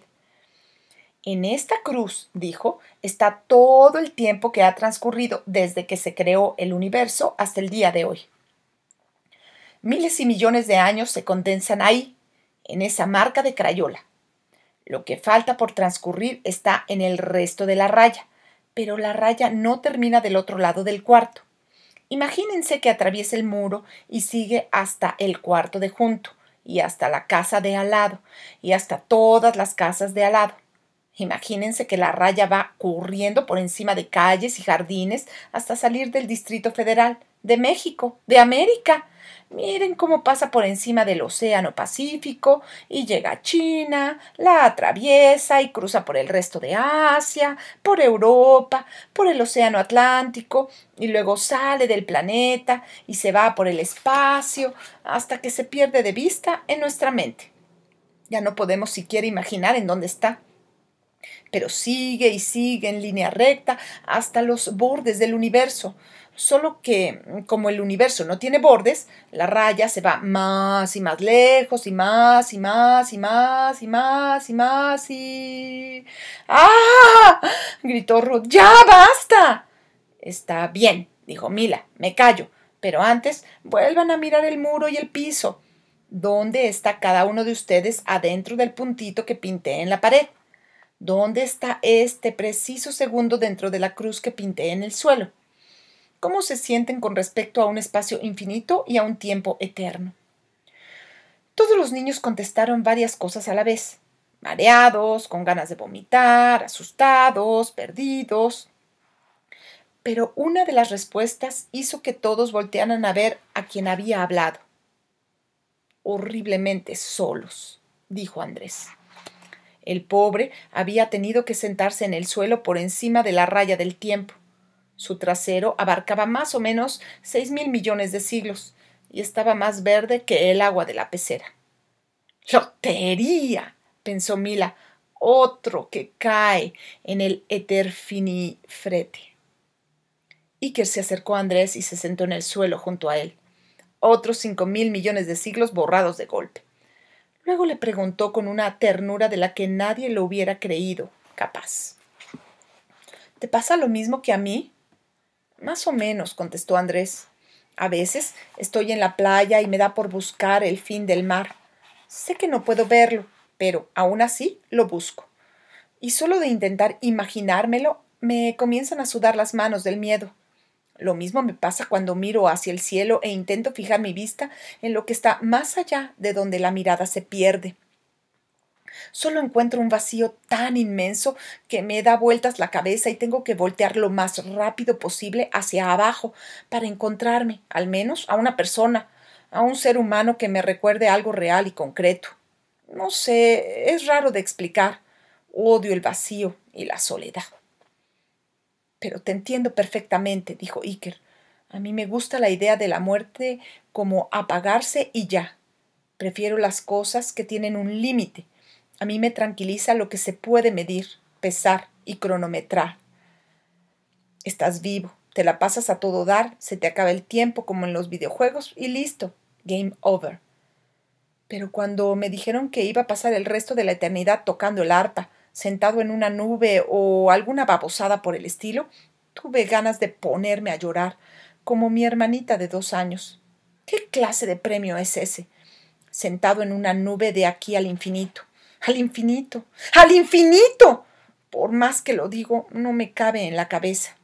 En esta cruz, dijo, está todo el tiempo que ha transcurrido desde que se creó el universo hasta el día de hoy. Miles y millones de años se condensan ahí, en esa marca de Crayola. Lo que falta por transcurrir está en el resto de la raya, pero la raya no termina del otro lado del cuarto. Imagínense que atraviesa el muro y sigue hasta el cuarto de junto, y hasta la casa de al lado, y hasta todas las casas de al lado. Imagínense que la raya va corriendo por encima de calles y jardines hasta salir del Distrito Federal, de México, de América, Miren cómo pasa por encima del Océano Pacífico y llega a China, la atraviesa y cruza por el resto de Asia, por Europa, por el Océano Atlántico y luego sale del planeta y se va por el espacio hasta que se pierde de vista en nuestra mente. Ya no podemos siquiera imaginar en dónde está pero sigue y sigue en línea recta hasta los bordes del universo, solo que mm, como el universo no tiene bordes, la raya se va más y más lejos y más y más y más y más y más y... ¡Ah! gritó Ruth. ¡Ya basta! Está bien, dijo Mila, me callo, pero antes vuelvan a mirar el muro y el piso. ¿Dónde está cada uno de ustedes adentro del puntito que pinté en la pared? ¿Dónde está este preciso segundo dentro de la cruz que pinté en el suelo? cómo se sienten con respecto a un espacio infinito y a un tiempo eterno. Todos los niños contestaron varias cosas a la vez, mareados, con ganas de vomitar, asustados, perdidos. Pero una de las respuestas hizo que todos voltearan a ver a quien había hablado. Horriblemente solos, dijo Andrés. El pobre había tenido que sentarse en el suelo por encima de la raya del tiempo su trasero abarcaba más o menos seis mil millones de siglos y estaba más verde que el agua de la pecera. ¡Lotería! pensó Mila. Otro que cae en el eterfinifrete. Iker se acercó a Andrés y se sentó en el suelo junto a él. Otros cinco mil millones de siglos borrados de golpe. Luego le preguntó con una ternura de la que nadie lo hubiera creído capaz. ¿Te pasa lo mismo que a mí? Más o menos, contestó Andrés. A veces estoy en la playa y me da por buscar el fin del mar. Sé que no puedo verlo, pero aún así lo busco. Y solo de intentar imaginármelo, me comienzan a sudar las manos del miedo. Lo mismo me pasa cuando miro hacia el cielo e intento fijar mi vista en lo que está más allá de donde la mirada se pierde. Solo encuentro un vacío tan inmenso que me da vueltas la cabeza y tengo que voltear lo más rápido posible hacia abajo para encontrarme, al menos, a una persona, a un ser humano que me recuerde algo real y concreto. No sé, es raro de explicar. Odio el vacío y la soledad. Pero te entiendo perfectamente, dijo Iker. A mí me gusta la idea de la muerte como apagarse y ya. Prefiero las cosas que tienen un límite, a mí me tranquiliza lo que se puede medir, pesar y cronometrar. Estás vivo, te la pasas a todo dar, se te acaba el tiempo como en los videojuegos y listo, game over. Pero cuando me dijeron que iba a pasar el resto de la eternidad tocando el arpa, sentado en una nube o alguna babosada por el estilo, tuve ganas de ponerme a llorar, como mi hermanita de dos años. ¿Qué clase de premio es ese? Sentado en una nube de aquí al infinito al infinito, al infinito. Por más que lo digo, no me cabe en la cabeza.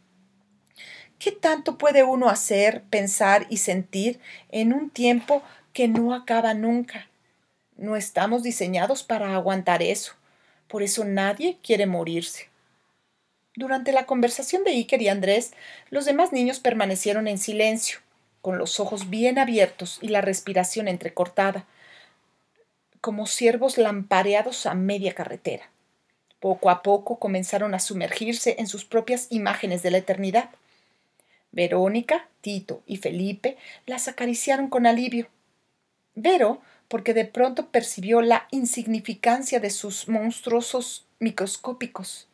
¿Qué tanto puede uno hacer, pensar y sentir en un tiempo que no acaba nunca? No estamos diseñados para aguantar eso. Por eso nadie quiere morirse. Durante la conversación de Iker y Andrés, los demás niños permanecieron en silencio, con los ojos bien abiertos y la respiración entrecortada, como ciervos lampareados a media carretera. Poco a poco comenzaron a sumergirse en sus propias imágenes de la eternidad. Verónica, Tito y Felipe las acariciaron con alivio. Vero, porque de pronto percibió la insignificancia de sus monstruosos microscópicos.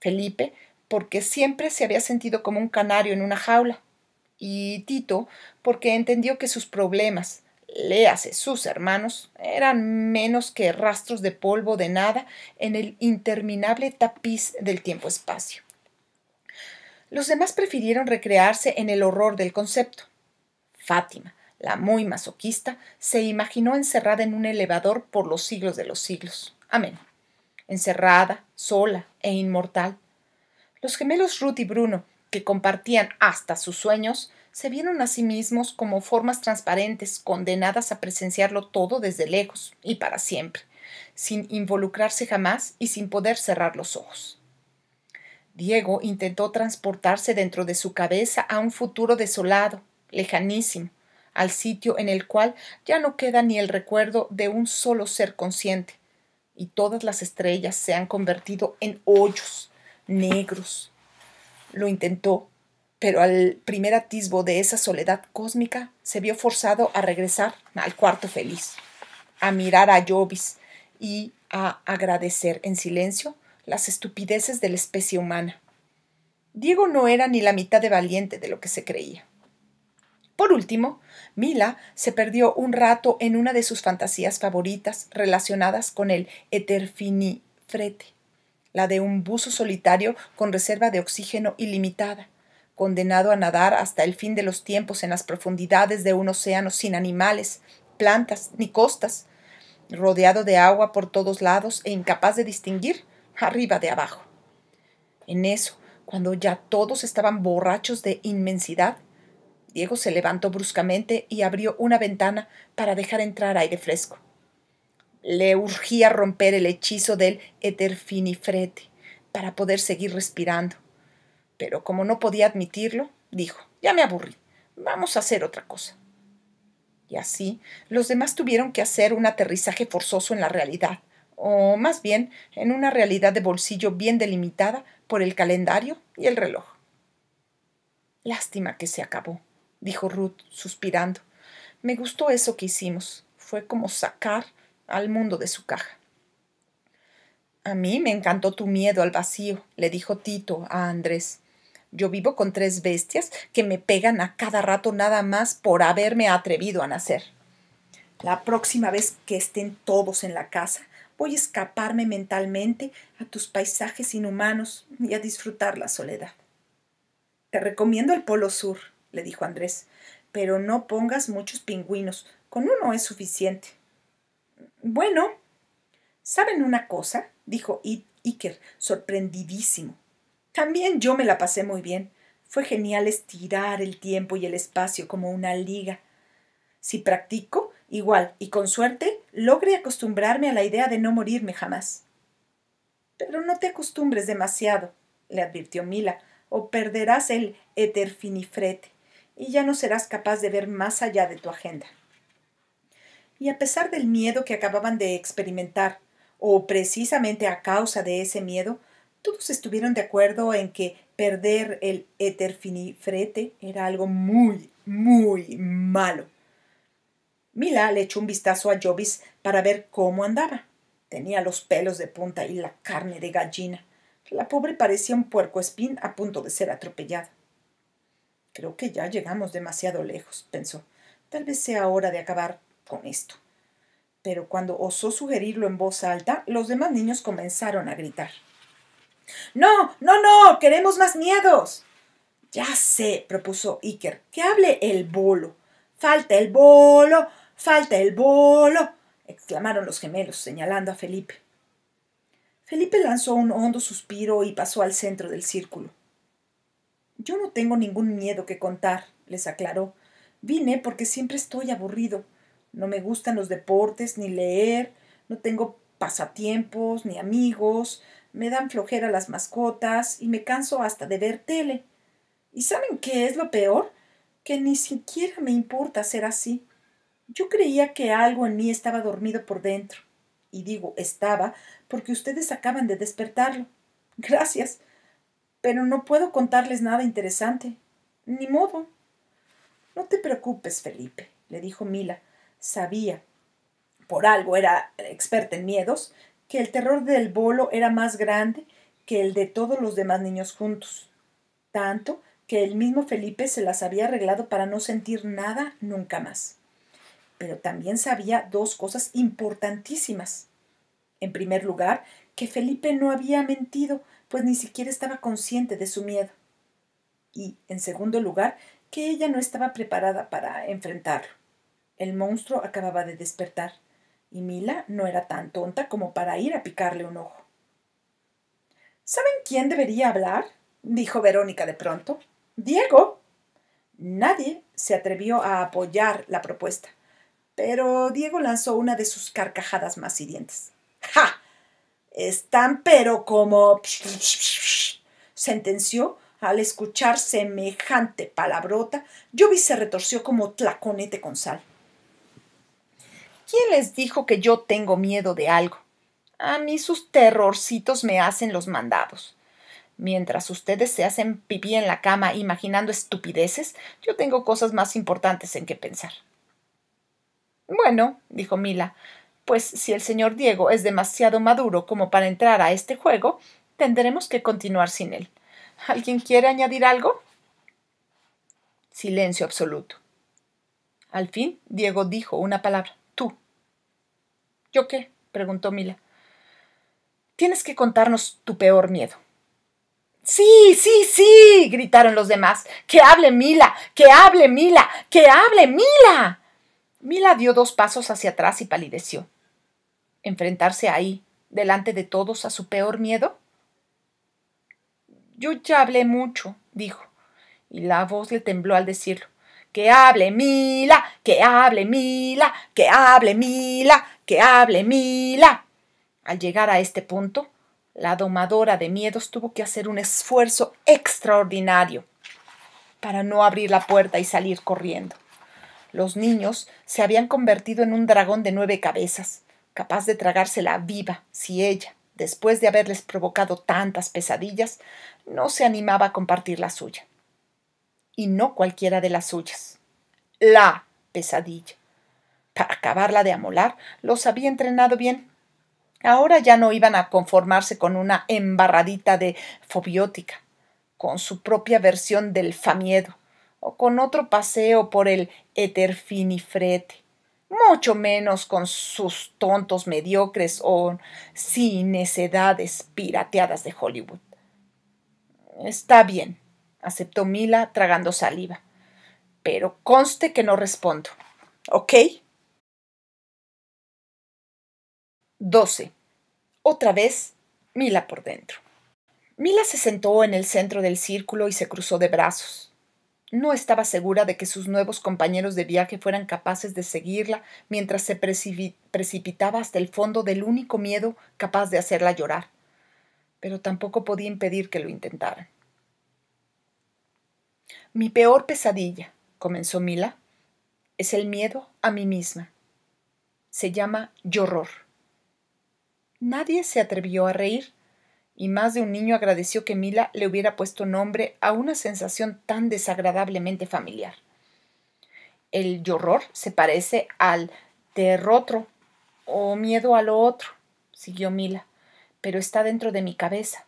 Felipe, porque siempre se había sentido como un canario en una jaula. Y Tito, porque entendió que sus problemas, léase sus hermanos, eran menos que rastros de polvo de nada en el interminable tapiz del tiempo-espacio. Los demás prefirieron recrearse en el horror del concepto. Fátima, la muy masoquista, se imaginó encerrada en un elevador por los siglos de los siglos. Amén. Encerrada, sola e inmortal. Los gemelos Ruth y Bruno, que compartían hasta sus sueños, se vieron a sí mismos como formas transparentes condenadas a presenciarlo todo desde lejos y para siempre, sin involucrarse jamás y sin poder cerrar los ojos. Diego intentó transportarse dentro de su cabeza a un futuro desolado, lejanísimo, al sitio en el cual ya no queda ni el recuerdo de un solo ser consciente, y todas las estrellas se han convertido en hoyos negros. Lo intentó pero al primer atisbo de esa soledad cósmica se vio forzado a regresar al cuarto feliz, a mirar a Jovis y a agradecer en silencio las estupideces de la especie humana. Diego no era ni la mitad de valiente de lo que se creía. Por último, Mila se perdió un rato en una de sus fantasías favoritas relacionadas con el Frete, la de un buzo solitario con reserva de oxígeno ilimitada, condenado a nadar hasta el fin de los tiempos en las profundidades de un océano sin animales, plantas ni costas, rodeado de agua por todos lados e incapaz de distinguir arriba de abajo. En eso, cuando ya todos estaban borrachos de inmensidad, Diego se levantó bruscamente y abrió una ventana para dejar entrar aire fresco. Le urgía romper el hechizo del eterfinifrete para poder seguir respirando, pero como no podía admitirlo, dijo, ya me aburrí, vamos a hacer otra cosa. Y así, los demás tuvieron que hacer un aterrizaje forzoso en la realidad, o más bien en una realidad de bolsillo bien delimitada por el calendario y el reloj. Lástima que se acabó, dijo Ruth, suspirando. Me gustó eso que hicimos. Fue como sacar al mundo de su caja. A mí me encantó tu miedo al vacío, le dijo Tito a Andrés. Yo vivo con tres bestias que me pegan a cada rato nada más por haberme atrevido a nacer. La próxima vez que estén todos en la casa, voy a escaparme mentalmente a tus paisajes inhumanos y a disfrutar la soledad. Te recomiendo el Polo Sur, le dijo Andrés, pero no pongas muchos pingüinos, con uno es suficiente. Bueno, ¿saben una cosa? dijo Iker, sorprendidísimo. También yo me la pasé muy bien. Fue genial estirar el tiempo y el espacio como una liga. Si practico, igual, y con suerte, logré acostumbrarme a la idea de no morirme jamás. Pero no te acostumbres demasiado, le advirtió Mila, o perderás el eterfinifrete y ya no serás capaz de ver más allá de tu agenda. Y a pesar del miedo que acababan de experimentar, o precisamente a causa de ese miedo, todos estuvieron de acuerdo en que perder el finifrete era algo muy, muy malo. Mila le echó un vistazo a Jovis para ver cómo andaba. Tenía los pelos de punta y la carne de gallina. La pobre parecía un puerco espín a punto de ser atropellada. Creo que ya llegamos demasiado lejos, pensó. Tal vez sea hora de acabar con esto. Pero cuando osó sugerirlo en voz alta, los demás niños comenzaron a gritar. No, no, no, queremos más miedos. Ya sé, propuso Iker, que hable el bolo. Falta el bolo, falta el bolo, exclamaron los gemelos, señalando a Felipe. Felipe lanzó un hondo suspiro y pasó al centro del círculo. Yo no tengo ningún miedo que contar, les aclaró. Vine porque siempre estoy aburrido. No me gustan los deportes, ni leer, no tengo pasatiempos, ni amigos, me dan flojera las mascotas y me canso hasta de ver tele. ¿Y saben qué es lo peor? Que ni siquiera me importa ser así. Yo creía que algo en mí estaba dormido por dentro. Y digo estaba porque ustedes acaban de despertarlo. Gracias. Pero no puedo contarles nada interesante. Ni modo. No te preocupes, Felipe, le dijo Mila. Sabía, por algo era experta en miedos, que el terror del bolo era más grande que el de todos los demás niños juntos, tanto que el mismo Felipe se las había arreglado para no sentir nada nunca más. Pero también sabía dos cosas importantísimas. En primer lugar, que Felipe no había mentido, pues ni siquiera estaba consciente de su miedo. Y, en segundo lugar, que ella no estaba preparada para enfrentarlo. El monstruo acababa de despertar y Mila no era tan tonta como para ir a picarle un ojo. ¿Saben quién debería hablar? dijo Verónica de pronto. Diego. Nadie se atrevió a apoyar la propuesta, pero Diego lanzó una de sus carcajadas más hirientes. ¡Ja! Están pero como... sentenció al escuchar semejante palabrota, Joby se retorció como tlaconete con sal. ¿Quién les dijo que yo tengo miedo de algo? A mí sus terrorcitos me hacen los mandados. Mientras ustedes se hacen pipí en la cama imaginando estupideces, yo tengo cosas más importantes en que pensar. Bueno, dijo Mila, pues si el señor Diego es demasiado maduro como para entrar a este juego, tendremos que continuar sin él. ¿Alguien quiere añadir algo? Silencio absoluto. Al fin, Diego dijo una palabra. ¿Yo qué? preguntó Mila. Tienes que contarnos tu peor miedo. Sí, sí, sí, gritaron los demás. Que hable Mila, que hable Mila, que hable Mila. Mila dio dos pasos hacia atrás y palideció. ¿Enfrentarse ahí, delante de todos, a su peor miedo? Yo ya hablé mucho, dijo, y la voz le tembló al decirlo. Que hable Mila, que hable Mila, que hable Mila, que hable Mila. Al llegar a este punto, la domadora de miedos tuvo que hacer un esfuerzo extraordinario para no abrir la puerta y salir corriendo. Los niños se habían convertido en un dragón de nueve cabezas, capaz de tragársela viva si ella, después de haberles provocado tantas pesadillas, no se animaba a compartir la suya. Y no cualquiera de las suyas. La pesadilla. Para acabarla de amolar, los había entrenado bien. Ahora ya no iban a conformarse con una embarradita de fobiótica, con su propia versión del famiedo, o con otro paseo por el eterfinifrete, mucho menos con sus tontos mediocres o sin pirateadas de Hollywood. Está bien, aceptó Mila tragando saliva, pero conste que no respondo. ¿Ok? 12. Otra vez, Mila por dentro. Mila se sentó en el centro del círculo y se cruzó de brazos. No estaba segura de que sus nuevos compañeros de viaje fueran capaces de seguirla mientras se precipitaba hasta el fondo del único miedo capaz de hacerla llorar. Pero tampoco podía impedir que lo intentaran. Mi peor pesadilla, comenzó Mila, es el miedo a mí misma. Se llama lloror. Nadie se atrevió a reír, y más de un niño agradeció que Mila le hubiera puesto nombre a una sensación tan desagradablemente familiar. El yorror se parece al terrotro o miedo a lo otro, siguió Mila, pero está dentro de mi cabeza.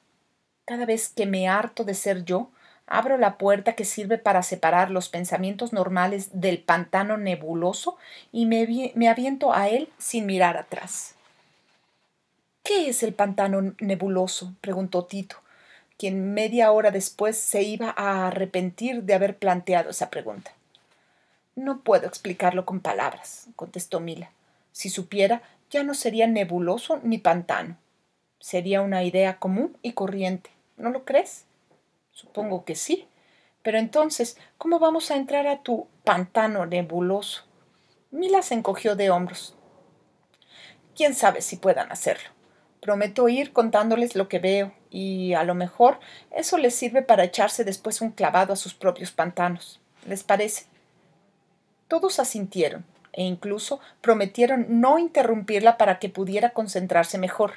Cada vez que me harto de ser yo, abro la puerta que sirve para separar los pensamientos normales del pantano nebuloso y me, me aviento a él sin mirar atrás. ¿Qué es el pantano nebuloso? preguntó Tito, quien media hora después se iba a arrepentir de haber planteado esa pregunta. No puedo explicarlo con palabras, contestó Mila. Si supiera, ya no sería nebuloso ni pantano. Sería una idea común y corriente. ¿No lo crees? Supongo que sí. Pero entonces, ¿cómo vamos a entrar a tu pantano nebuloso? Mila se encogió de hombros. ¿Quién sabe si puedan hacerlo? Prometo ir contándoles lo que veo y a lo mejor eso les sirve para echarse después un clavado a sus propios pantanos. ¿Les parece? Todos asintieron e incluso prometieron no interrumpirla para que pudiera concentrarse mejor.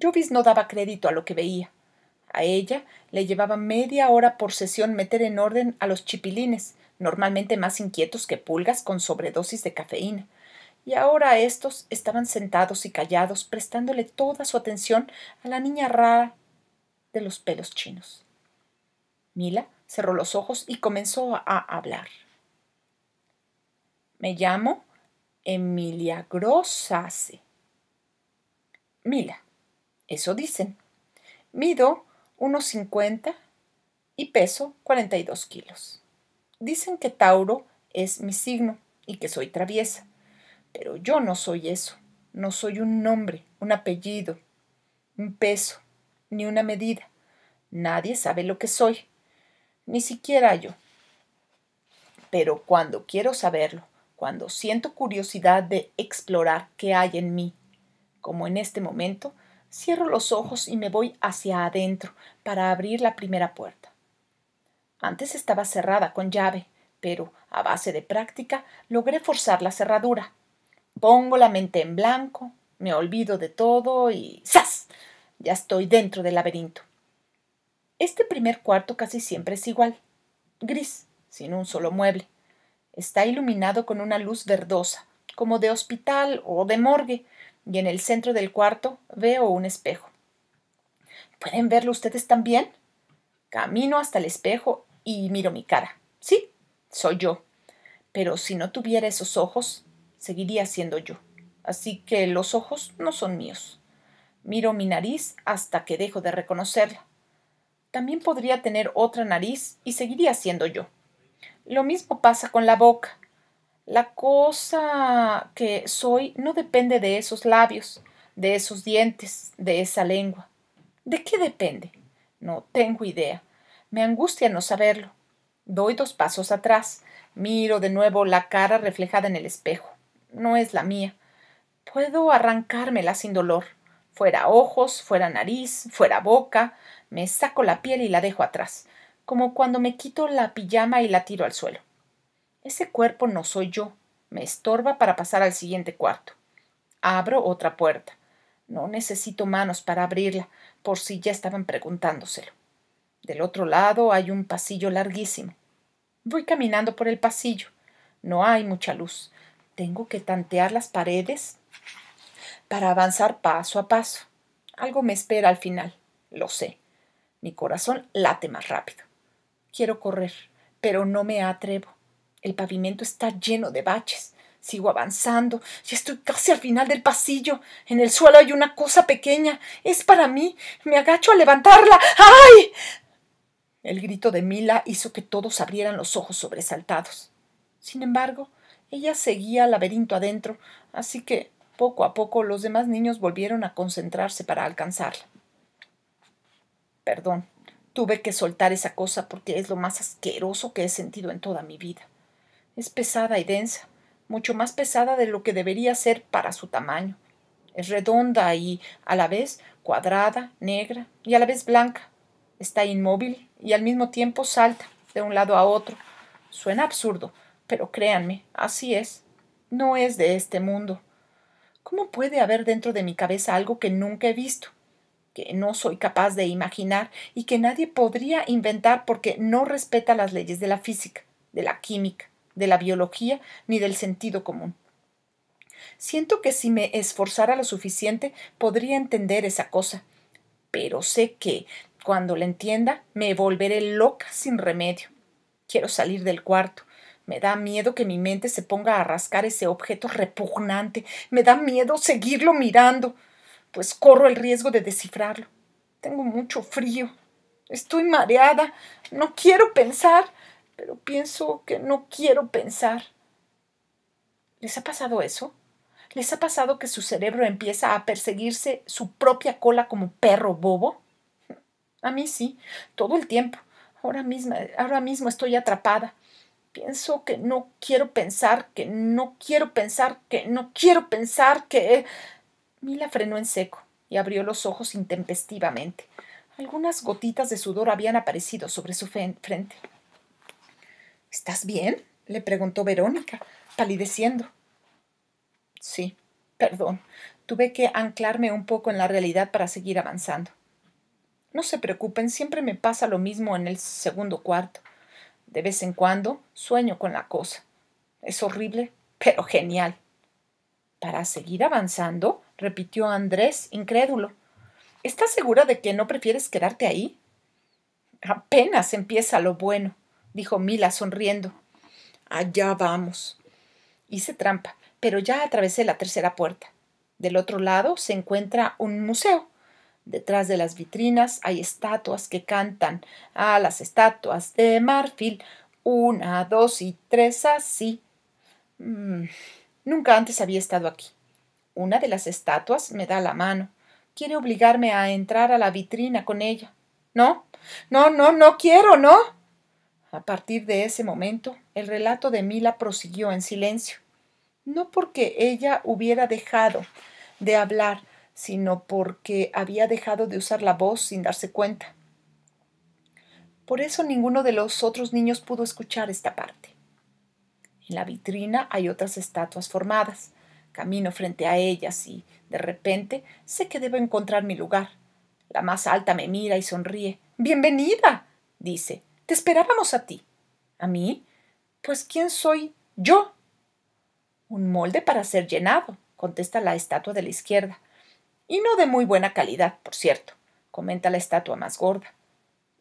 Jovis no daba crédito a lo que veía. A ella le llevaba media hora por sesión meter en orden a los chipilines, normalmente más inquietos que pulgas con sobredosis de cafeína, y ahora estos estaban sentados y callados prestándole toda su atención a la niña rara de los pelos chinos. Mila cerró los ojos y comenzó a hablar. Me llamo Emilia Grossase. Mila, eso dicen. Mido unos cincuenta y peso 42 kilos. Dicen que Tauro es mi signo y que soy traviesa. Pero yo no soy eso, no soy un nombre, un apellido, un peso, ni una medida. Nadie sabe lo que soy, ni siquiera yo. Pero cuando quiero saberlo, cuando siento curiosidad de explorar qué hay en mí, como en este momento, cierro los ojos y me voy hacia adentro para abrir la primera puerta. Antes estaba cerrada con llave, pero a base de práctica logré forzar la cerradura Pongo la mente en blanco, me olvido de todo y ¡zas! Ya estoy dentro del laberinto. Este primer cuarto casi siempre es igual, gris, sin un solo mueble. Está iluminado con una luz verdosa, como de hospital o de morgue, y en el centro del cuarto veo un espejo. ¿Pueden verlo ustedes también? Camino hasta el espejo y miro mi cara. Sí, soy yo. Pero si no tuviera esos ojos, seguiría siendo yo. Así que los ojos no son míos. Miro mi nariz hasta que dejo de reconocerla. También podría tener otra nariz y seguiría siendo yo. Lo mismo pasa con la boca. La cosa que soy no depende de esos labios, de esos dientes, de esa lengua. ¿De qué depende? No tengo idea. Me angustia no saberlo. Doy dos pasos atrás. Miro de nuevo la cara reflejada en el espejo no es la mía. Puedo arrancármela sin dolor. Fuera ojos, fuera nariz, fuera boca, me saco la piel y la dejo atrás, como cuando me quito la pijama y la tiro al suelo. Ese cuerpo no soy yo, me estorba para pasar al siguiente cuarto. Abro otra puerta. No necesito manos para abrirla, por si ya estaban preguntándoselo. Del otro lado hay un pasillo larguísimo. Voy caminando por el pasillo. No hay mucha luz. Tengo que tantear las paredes para avanzar paso a paso. Algo me espera al final, lo sé. Mi corazón late más rápido. Quiero correr, pero no me atrevo. El pavimento está lleno de baches. Sigo avanzando. Ya estoy casi al final del pasillo. En el suelo hay una cosa pequeña. Es para mí. Me agacho a levantarla. ¡Ay! El grito de Mila hizo que todos abrieran los ojos sobresaltados. Sin embargo, ella seguía laberinto adentro, así que poco a poco los demás niños volvieron a concentrarse para alcanzarla. Perdón, tuve que soltar esa cosa porque es lo más asqueroso que he sentido en toda mi vida. Es pesada y densa, mucho más pesada de lo que debería ser para su tamaño. Es redonda y a la vez cuadrada, negra y a la vez blanca. Está inmóvil y al mismo tiempo salta de un lado a otro. Suena absurdo, pero créanme, así es. No es de este mundo. ¿Cómo puede haber dentro de mi cabeza algo que nunca he visto, que no soy capaz de imaginar y que nadie podría inventar porque no respeta las leyes de la física, de la química, de la biología ni del sentido común? Siento que si me esforzara lo suficiente podría entender esa cosa, pero sé que cuando la entienda me volveré loca sin remedio. Quiero salir del cuarto, me da miedo que mi mente se ponga a rascar ese objeto repugnante. Me da miedo seguirlo mirando, pues corro el riesgo de descifrarlo. Tengo mucho frío. Estoy mareada. No quiero pensar, pero pienso que no quiero pensar. ¿Les ha pasado eso? ¿Les ha pasado que su cerebro empieza a perseguirse su propia cola como perro bobo? A mí sí, todo el tiempo. Ahora mismo, ahora mismo estoy atrapada pienso que no quiero pensar, que no quiero pensar, que no quiero pensar, que... Mila frenó en seco y abrió los ojos intempestivamente. Algunas gotitas de sudor habían aparecido sobre su frente. ¿Estás bien? le preguntó Verónica, palideciendo. Sí, perdón. Tuve que anclarme un poco en la realidad para seguir avanzando. No se preocupen, siempre me pasa lo mismo en el segundo cuarto. De vez en cuando sueño con la cosa. Es horrible, pero genial. Para seguir avanzando, repitió Andrés, incrédulo. ¿Estás segura de que no prefieres quedarte ahí? Apenas empieza lo bueno, dijo Mila sonriendo. Allá vamos. Hice trampa, pero ya atravesé la tercera puerta. Del otro lado se encuentra un museo. Detrás de las vitrinas hay estatuas que cantan a las estatuas de marfil. Una, dos y tres, así. Mm, nunca antes había estado aquí. Una de las estatuas me da la mano. Quiere obligarme a entrar a la vitrina con ella. No, no, no, no quiero, no. A partir de ese momento, el relato de Mila prosiguió en silencio. No porque ella hubiera dejado de hablar, sino porque había dejado de usar la voz sin darse cuenta. Por eso ninguno de los otros niños pudo escuchar esta parte. En la vitrina hay otras estatuas formadas. Camino frente a ellas y, de repente, sé que debo encontrar mi lugar. La más alta me mira y sonríe. Bienvenida, dice. Te esperábamos a ti. ¿A mí? Pues ¿quién soy yo? Un molde para ser llenado, contesta la estatua de la izquierda y no de muy buena calidad, por cierto, comenta la estatua más gorda.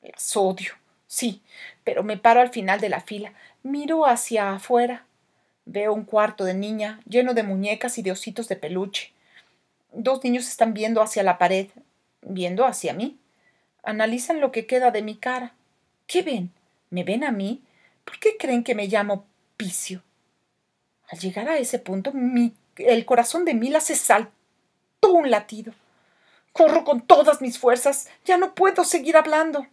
El sodio, sí, pero me paro al final de la fila, miro hacia afuera. Veo un cuarto de niña lleno de muñecas y de ositos de peluche. Dos niños están viendo hacia la pared, viendo hacia mí. Analizan lo que queda de mi cara. ¿Qué ven? ¿Me ven a mí? ¿Por qué creen que me llamo Picio? Al llegar a ese punto, el corazón de Mila se salta un latido. Corro con todas mis fuerzas. Ya no puedo seguir hablando.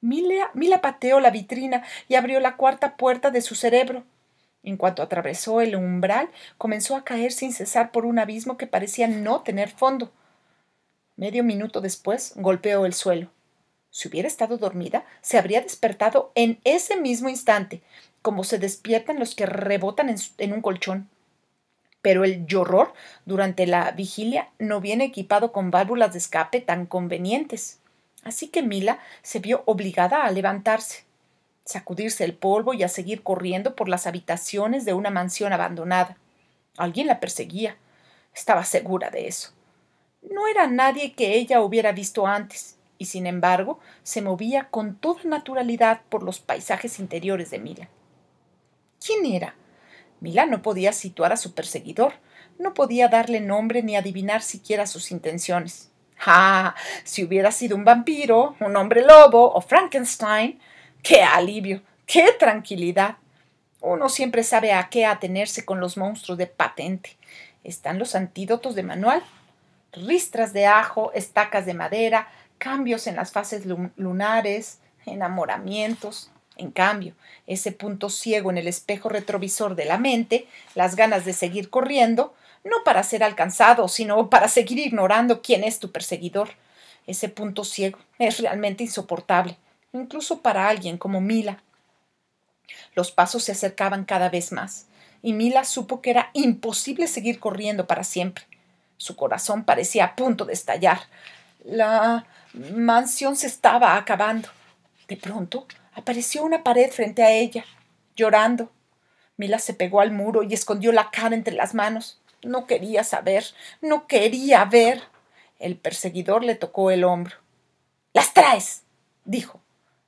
Mila, pateó la vitrina y abrió la cuarta puerta de su cerebro. En cuanto atravesó el umbral, comenzó a caer sin cesar por un abismo que parecía no tener fondo. Medio minuto después golpeó el suelo. Si hubiera estado dormida, se habría despertado en ese mismo instante, como se despiertan los que rebotan en un colchón pero el yorror durante la vigilia no viene equipado con válvulas de escape tan convenientes. Así que Mila se vio obligada a levantarse, sacudirse el polvo y a seguir corriendo por las habitaciones de una mansión abandonada. Alguien la perseguía. Estaba segura de eso. No era nadie que ella hubiera visto antes, y sin embargo se movía con toda naturalidad por los paisajes interiores de Mila. ¿Quién era? Mila no podía situar a su perseguidor, no podía darle nombre ni adivinar siquiera sus intenciones. ¡Ah! Si hubiera sido un vampiro, un hombre lobo o Frankenstein, ¡qué alivio! ¡Qué tranquilidad! Uno siempre sabe a qué atenerse con los monstruos de patente. Están los antídotos de manual, ristras de ajo, estacas de madera, cambios en las fases lunares, enamoramientos. En cambio, ese punto ciego en el espejo retrovisor de la mente, las ganas de seguir corriendo, no para ser alcanzado, sino para seguir ignorando quién es tu perseguidor. Ese punto ciego es realmente insoportable, incluso para alguien como Mila. Los pasos se acercaban cada vez más, y Mila supo que era imposible seguir corriendo para siempre. Su corazón parecía a punto de estallar. La mansión se estaba acabando. De pronto, Apareció una pared frente a ella, llorando. Mila se pegó al muro y escondió la cara entre las manos. No quería saber, no quería ver. El perseguidor le tocó el hombro. ¡Las traes! dijo.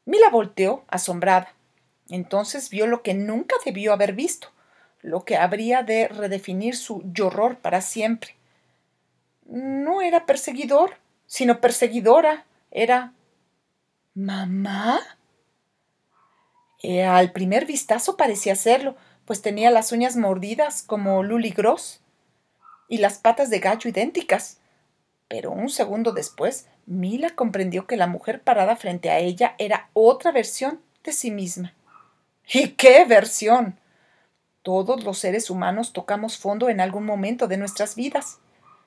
Mila volteó, asombrada. Entonces vio lo que nunca debió haber visto, lo que habría de redefinir su horror para siempre. No era perseguidor, sino perseguidora. Era. ¿Mamá? Eh, al primer vistazo parecía serlo, pues tenía las uñas mordidas como Luli Gross y las patas de gallo idénticas. Pero un segundo después, Mila comprendió que la mujer parada frente a ella era otra versión de sí misma. ¿Y qué versión? Todos los seres humanos tocamos fondo en algún momento de nuestras vidas.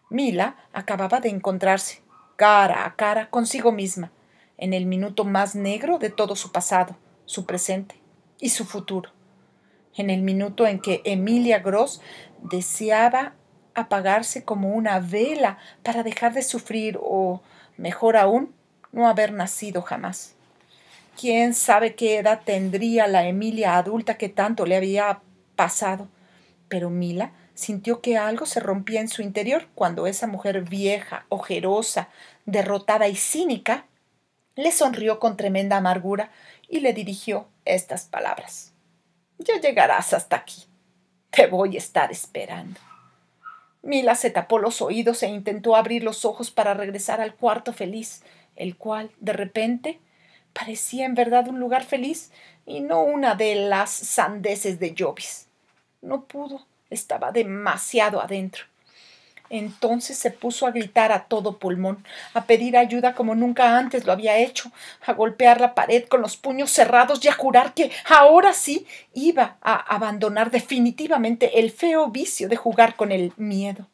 Mila acababa de encontrarse, cara a cara, consigo misma, en el minuto más negro de todo su pasado su presente y su futuro. En el minuto en que Emilia Gross deseaba apagarse como una vela para dejar de sufrir o, mejor aún, no haber nacido jamás. ¿Quién sabe qué edad tendría la Emilia adulta que tanto le había pasado? Pero Mila sintió que algo se rompía en su interior cuando esa mujer vieja, ojerosa, derrotada y cínica, le sonrió con tremenda amargura y le dirigió estas palabras. Ya llegarás hasta aquí. Te voy a estar esperando. Mila se tapó los oídos e intentó abrir los ojos para regresar al cuarto feliz, el cual, de repente, parecía en verdad un lugar feliz y no una de las sandeces de Jobis. No pudo, estaba demasiado adentro. Entonces se puso a gritar a todo pulmón, a pedir ayuda como nunca antes lo había hecho, a golpear la pared con los puños cerrados y a jurar que ahora sí iba a abandonar definitivamente el feo vicio de jugar con el miedo.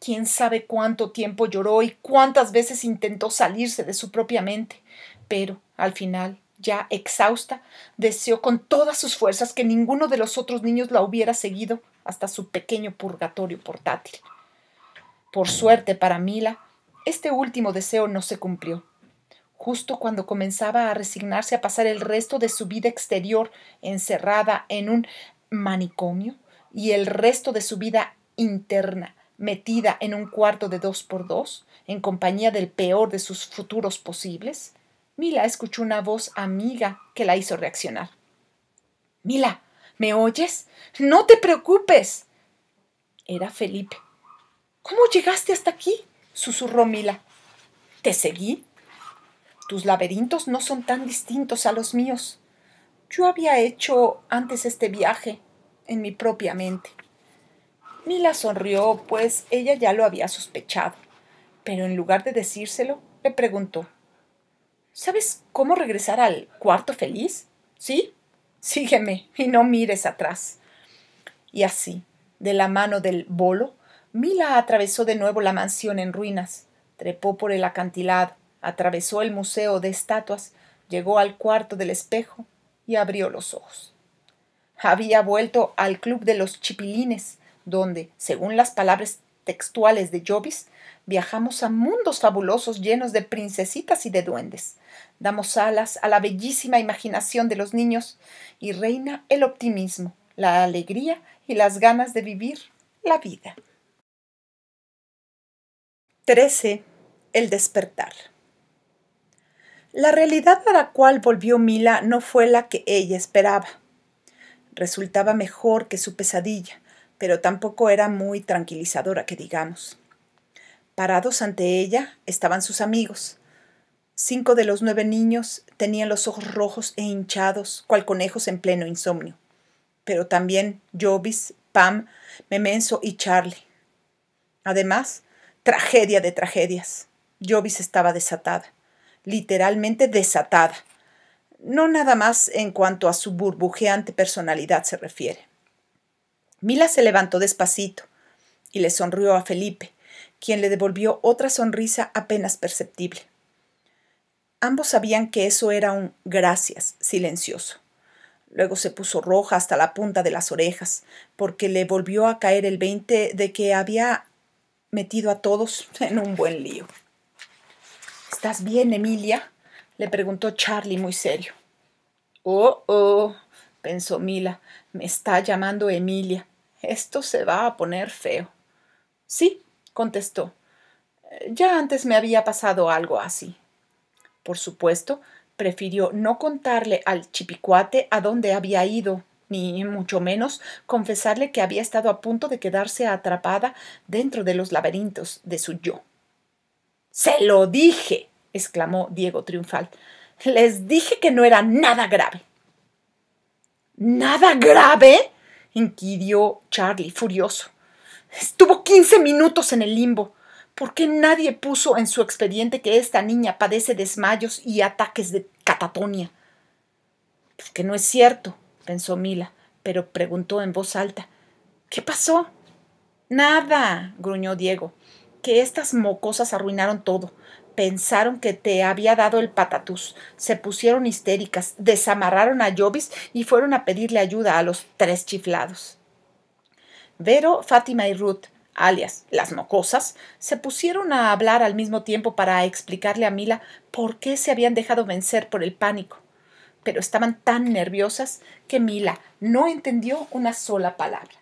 Quién sabe cuánto tiempo lloró y cuántas veces intentó salirse de su propia mente, pero al final ya exhausta, deseó con todas sus fuerzas que ninguno de los otros niños la hubiera seguido hasta su pequeño purgatorio portátil. Por suerte para Mila, este último deseo no se cumplió. Justo cuando comenzaba a resignarse a pasar el resto de su vida exterior encerrada en un manicomio y el resto de su vida interna metida en un cuarto de dos por dos, en compañía del peor de sus futuros posibles, Mila escuchó una voz amiga que la hizo reaccionar. Mila, ¿me oyes? No te preocupes. Era Felipe, ¿Cómo llegaste hasta aquí? susurró Mila. ¿Te seguí? Tus laberintos no son tan distintos a los míos. Yo había hecho antes este viaje en mi propia mente. Mila sonrió, pues ella ya lo había sospechado, pero en lugar de decírselo, le preguntó, ¿Sabes cómo regresar al cuarto feliz? ¿Sí? Sígueme y no mires atrás. Y así, de la mano del bolo, Mila atravesó de nuevo la mansión en ruinas, trepó por el acantilado, atravesó el museo de estatuas, llegó al cuarto del espejo y abrió los ojos. Había vuelto al club de los chipilines, donde, según las palabras textuales de Jobis, viajamos a mundos fabulosos llenos de princesitas y de duendes. Damos alas a la bellísima imaginación de los niños y reina el optimismo, la alegría y las ganas de vivir la vida. 13. El despertar. La realidad a la cual volvió Mila no fue la que ella esperaba. Resultaba mejor que su pesadilla, pero tampoco era muy tranquilizadora, que digamos. Parados ante ella estaban sus amigos. Cinco de los nueve niños tenían los ojos rojos e hinchados, cual conejos en pleno insomnio. Pero también Jobis, Pam, Memenso y Charlie. Además, tragedia de tragedias. Jovis estaba desatada, literalmente desatada. No nada más en cuanto a su burbujeante personalidad se refiere. Mila se levantó despacito y le sonrió a Felipe, quien le devolvió otra sonrisa apenas perceptible. Ambos sabían que eso era un gracias silencioso. Luego se puso roja hasta la punta de las orejas, porque le volvió a caer el veinte de que había metido a todos en un buen lío. ¿Estás bien, Emilia? le preguntó Charlie muy serio. Oh, oh, pensó Mila, me está llamando Emilia. Esto se va a poner feo. Sí, contestó. Ya antes me había pasado algo así. Por supuesto, prefirió no contarle al chipicuate a dónde había ido ni mucho menos confesarle que había estado a punto de quedarse atrapada dentro de los laberintos de su yo. Se lo dije, exclamó Diego triunfal. Les dije que no era nada grave. ¿Nada grave? inquirió Charlie, furioso. Estuvo quince minutos en el limbo. ¿Por qué nadie puso en su expediente que esta niña padece desmayos y ataques de catatonia? —Que no es cierto pensó Mila, pero preguntó en voz alta. ¿Qué pasó? Nada, gruñó Diego, que estas mocosas arruinaron todo. Pensaron que te había dado el patatús, se pusieron histéricas, desamarraron a Jobis y fueron a pedirle ayuda a los tres chiflados. Vero, Fátima y Ruth, alias las mocosas, se pusieron a hablar al mismo tiempo para explicarle a Mila por qué se habían dejado vencer por el pánico pero estaban tan nerviosas que Mila no entendió una sola palabra.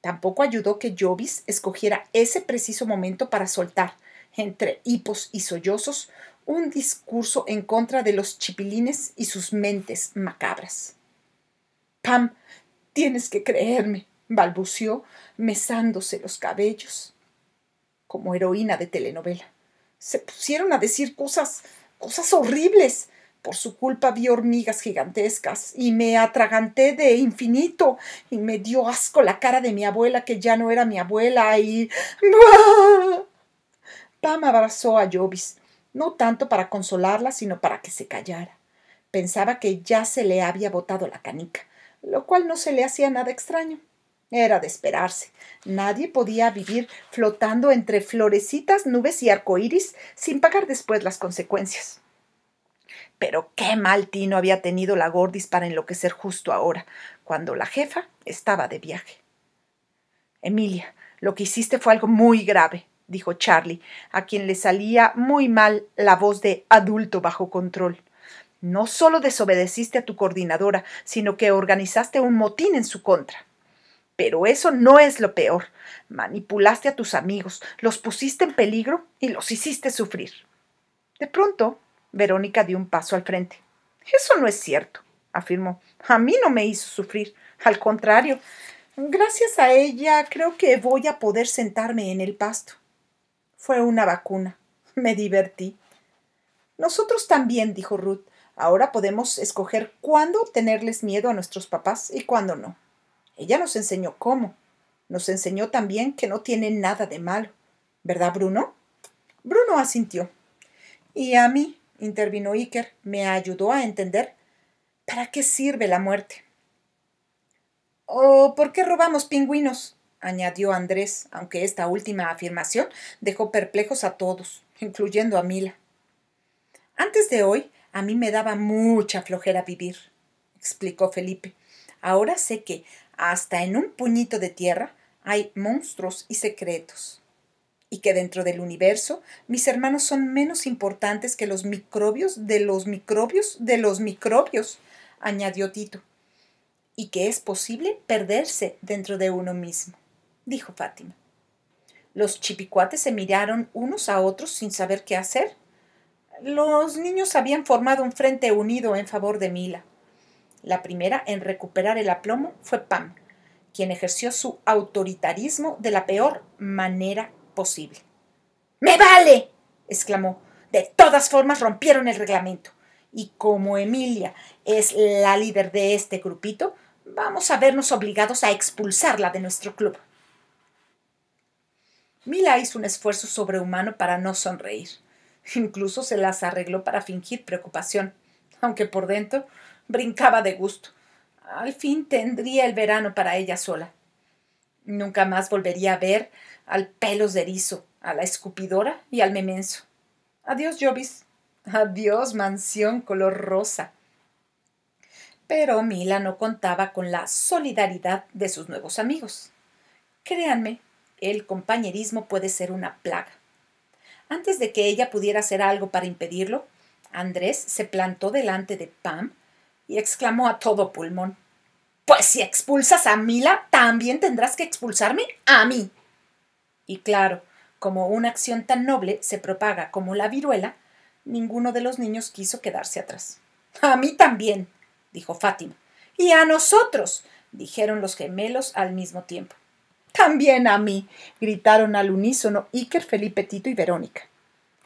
Tampoco ayudó que Jovis escogiera ese preciso momento para soltar, entre hipos y sollozos, un discurso en contra de los chipilines y sus mentes macabras. Pam, tienes que creerme, balbució, mesándose los cabellos, como heroína de telenovela. Se pusieron a decir cosas, cosas horribles, por su culpa vi hormigas gigantescas y me atraganté de infinito y me dio asco la cara de mi abuela que ya no era mi abuela y... Pam abrazó a Jovis, no tanto para consolarla, sino para que se callara. Pensaba que ya se le había botado la canica, lo cual no se le hacía nada extraño. Era de esperarse. Nadie podía vivir flotando entre florecitas, nubes y arcoíris sin pagar después las consecuencias. Pero qué mal tino había tenido la Gordis para enloquecer justo ahora, cuando la jefa estaba de viaje. Emilia, lo que hiciste fue algo muy grave, dijo Charlie, a quien le salía muy mal la voz de adulto bajo control. No solo desobedeciste a tu coordinadora, sino que organizaste un motín en su contra. Pero eso no es lo peor. Manipulaste a tus amigos, los pusiste en peligro y los hiciste sufrir. De pronto, Verónica dio un paso al frente. Eso no es cierto, afirmó. A mí no me hizo sufrir. Al contrario, gracias a ella creo que voy a poder sentarme en el pasto. Fue una vacuna. Me divertí. Nosotros también, dijo Ruth. Ahora podemos escoger cuándo tenerles miedo a nuestros papás y cuándo no. Ella nos enseñó cómo. Nos enseñó también que no tiene nada de malo. ¿Verdad, Bruno? Bruno asintió. Y a mí intervino Iker, me ayudó a entender para qué sirve la muerte. ¿O por qué robamos pingüinos? añadió Andrés, aunque esta última afirmación dejó perplejos a todos, incluyendo a Mila. Antes de hoy, a mí me daba mucha flojera vivir, explicó Felipe. Ahora sé que, hasta en un puñito de tierra, hay monstruos y secretos y que dentro del universo mis hermanos son menos importantes que los microbios de los microbios de los microbios, añadió Tito, y que es posible perderse dentro de uno mismo, dijo Fátima. Los chipicuates se miraron unos a otros sin saber qué hacer. Los niños habían formado un frente unido en favor de Mila. La primera en recuperar el aplomo fue Pam, quien ejerció su autoritarismo de la peor manera posible. ¡Me vale! exclamó. De todas formas rompieron el reglamento. Y como Emilia es la líder de este grupito, vamos a vernos obligados a expulsarla de nuestro club. Mila hizo un esfuerzo sobrehumano para no sonreír. Incluso se las arregló para fingir preocupación, aunque por dentro brincaba de gusto. Al fin tendría el verano para ella sola. Nunca más volvería a ver al pelos de erizo, a la escupidora y al memenso. Adiós, Jobis. Adiós, mansión color rosa. Pero Mila no contaba con la solidaridad de sus nuevos amigos. Créanme, el compañerismo puede ser una plaga. Antes de que ella pudiera hacer algo para impedirlo, Andrés se plantó delante de Pam y exclamó a todo pulmón. Pues si expulsas a Mila, también tendrás que expulsarme a mí. Y claro, como una acción tan noble se propaga como la viruela, ninguno de los niños quiso quedarse atrás. A mí también, dijo Fátima. Y a nosotros, dijeron los gemelos al mismo tiempo. También a mí, gritaron al unísono Iker, Felipe, Tito y Verónica.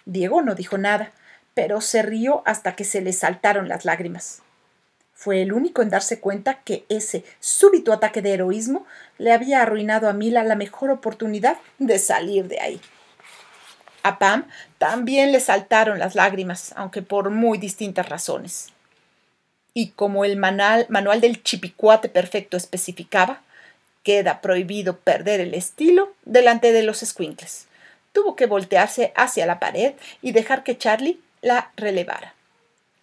Diego no dijo nada, pero se rió hasta que se le saltaron las lágrimas. Fue el único en darse cuenta que ese súbito ataque de heroísmo le había arruinado a Mila la mejor oportunidad de salir de ahí. A Pam también le saltaron las lágrimas, aunque por muy distintas razones. Y como el manual, del chipicuate perfecto especificaba, queda prohibido perder el estilo delante de los squinkles. Tuvo que voltearse hacia la pared y dejar que Charlie la relevara.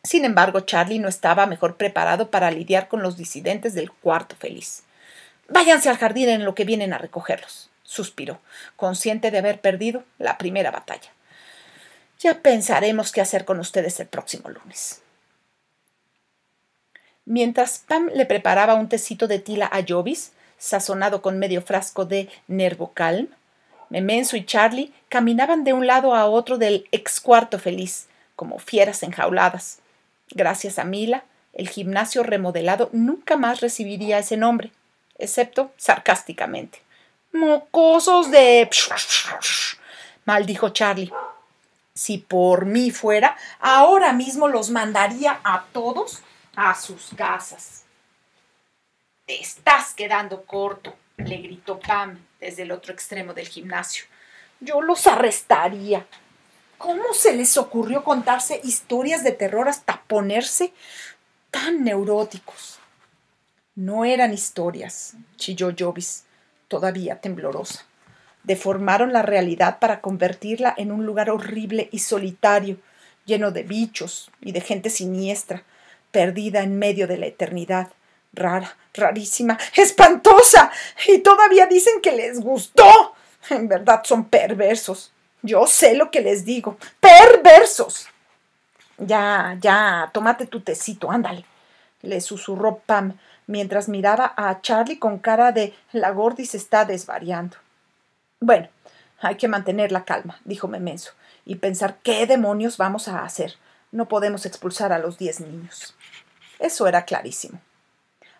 Sin embargo, Charlie no estaba mejor preparado para lidiar con los disidentes del cuarto feliz. Váyanse al jardín en lo que vienen a recogerlos, suspiró, consciente de haber perdido la primera batalla. Ya pensaremos qué hacer con ustedes el próximo lunes. Mientras Pam le preparaba un tecito de tila a Jovis, sazonado con medio frasco de Nervocalm, Memenso y Charlie caminaban de un lado a otro del ex cuarto feliz, como fieras enjauladas, Gracias a Mila, el gimnasio remodelado nunca más recibiría ese nombre, excepto sarcásticamente. Mocosos de... maldijo Charlie. Si por mí fuera, ahora mismo los mandaría a todos a sus casas. Te estás quedando corto, le gritó Pam desde el otro extremo del gimnasio. Yo los arrestaría, ¿Cómo se les ocurrió contarse historias de terror hasta ponerse tan neuróticos? No eran historias, chilló Jovis, todavía temblorosa. Deformaron la realidad para convertirla en un lugar horrible y solitario, lleno de bichos y de gente siniestra, perdida en medio de la eternidad, rara, rarísima, espantosa, y todavía dicen que les gustó. En verdad son perversos. Yo sé lo que les digo. Perversos. Ya, ya, tómate tu tecito, ándale. Le susurró Pam mientras miraba a Charlie con cara de la gordi se está desvariando. Bueno, hay que mantener la calma, dijo Memenso, y pensar qué demonios vamos a hacer. No podemos expulsar a los diez niños. Eso era clarísimo.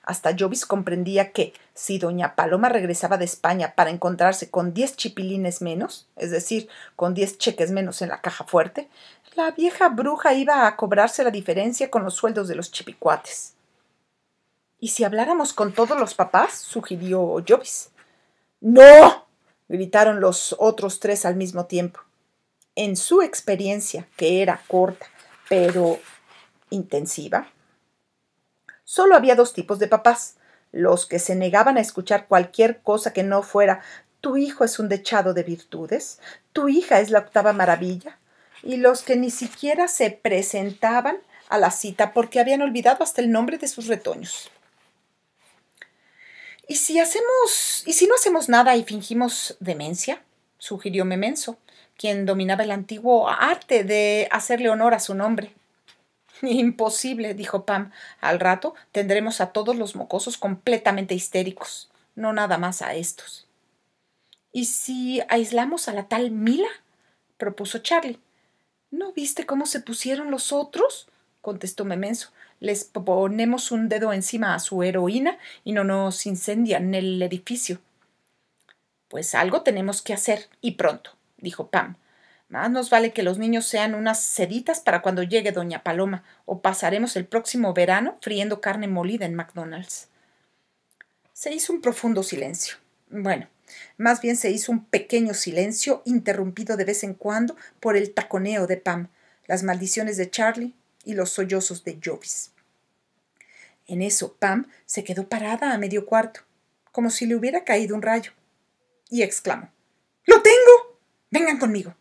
Hasta Jovis comprendía que, si doña Paloma regresaba de España para encontrarse con diez chipilines menos, es decir, con diez cheques menos en la caja fuerte, la vieja bruja iba a cobrarse la diferencia con los sueldos de los chipicuates. ¿Y si habláramos con todos los papás? sugirió Jovis. ¡No! gritaron los otros tres al mismo tiempo. En su experiencia, que era corta, pero intensiva, Solo había dos tipos de papás, los que se negaban a escuchar cualquier cosa que no fuera tu hijo es un dechado de virtudes, tu hija es la octava maravilla, y los que ni siquiera se presentaban a la cita porque habían olvidado hasta el nombre de sus retoños. ¿Y si hacemos, y si no hacemos nada y fingimos demencia? sugirió Memenso, quien dominaba el antiguo arte de hacerle honor a su nombre. Imposible, dijo Pam. Al rato tendremos a todos los mocosos completamente histéricos, no nada más a estos. ¿Y si aislamos a la tal Mila? propuso Charlie. ¿No viste cómo se pusieron los otros? contestó Memenso. Les ponemos un dedo encima a su heroína y no nos incendian el edificio. Pues algo tenemos que hacer, y pronto, dijo Pam. Más nos vale que los niños sean unas seditas para cuando llegue doña Paloma, o pasaremos el próximo verano friendo carne molida en McDonald's. Se hizo un profundo silencio. Bueno, más bien se hizo un pequeño silencio interrumpido de vez en cuando por el taconeo de Pam, las maldiciones de Charlie y los sollozos de Jovis. En eso Pam se quedó parada a medio cuarto, como si le hubiera caído un rayo, y exclamó ¡Lo tengo! Vengan conmigo.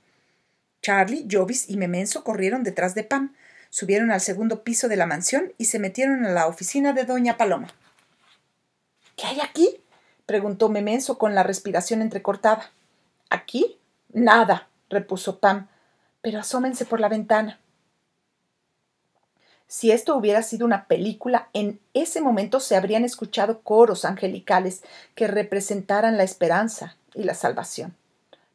Charlie, Jovis y Memenso corrieron detrás de Pam, subieron al segundo piso de la mansión y se metieron a la oficina de Doña Paloma. ¿Qué hay aquí? preguntó Memenso con la respiración entrecortada. ¿Aquí? Nada, repuso Pam, pero asómense por la ventana. Si esto hubiera sido una película, en ese momento se habrían escuchado coros angelicales que representaran la esperanza y la salvación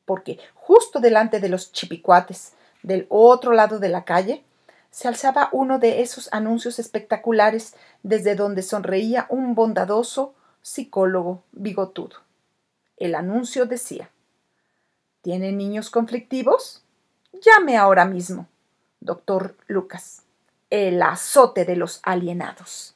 porque justo delante de los chipicuates, del otro lado de la calle, se alzaba uno de esos anuncios espectaculares desde donde sonreía un bondadoso psicólogo bigotudo. El anuncio decía "Tiene niños conflictivos? Llame ahora mismo, doctor Lucas, el azote de los alienados.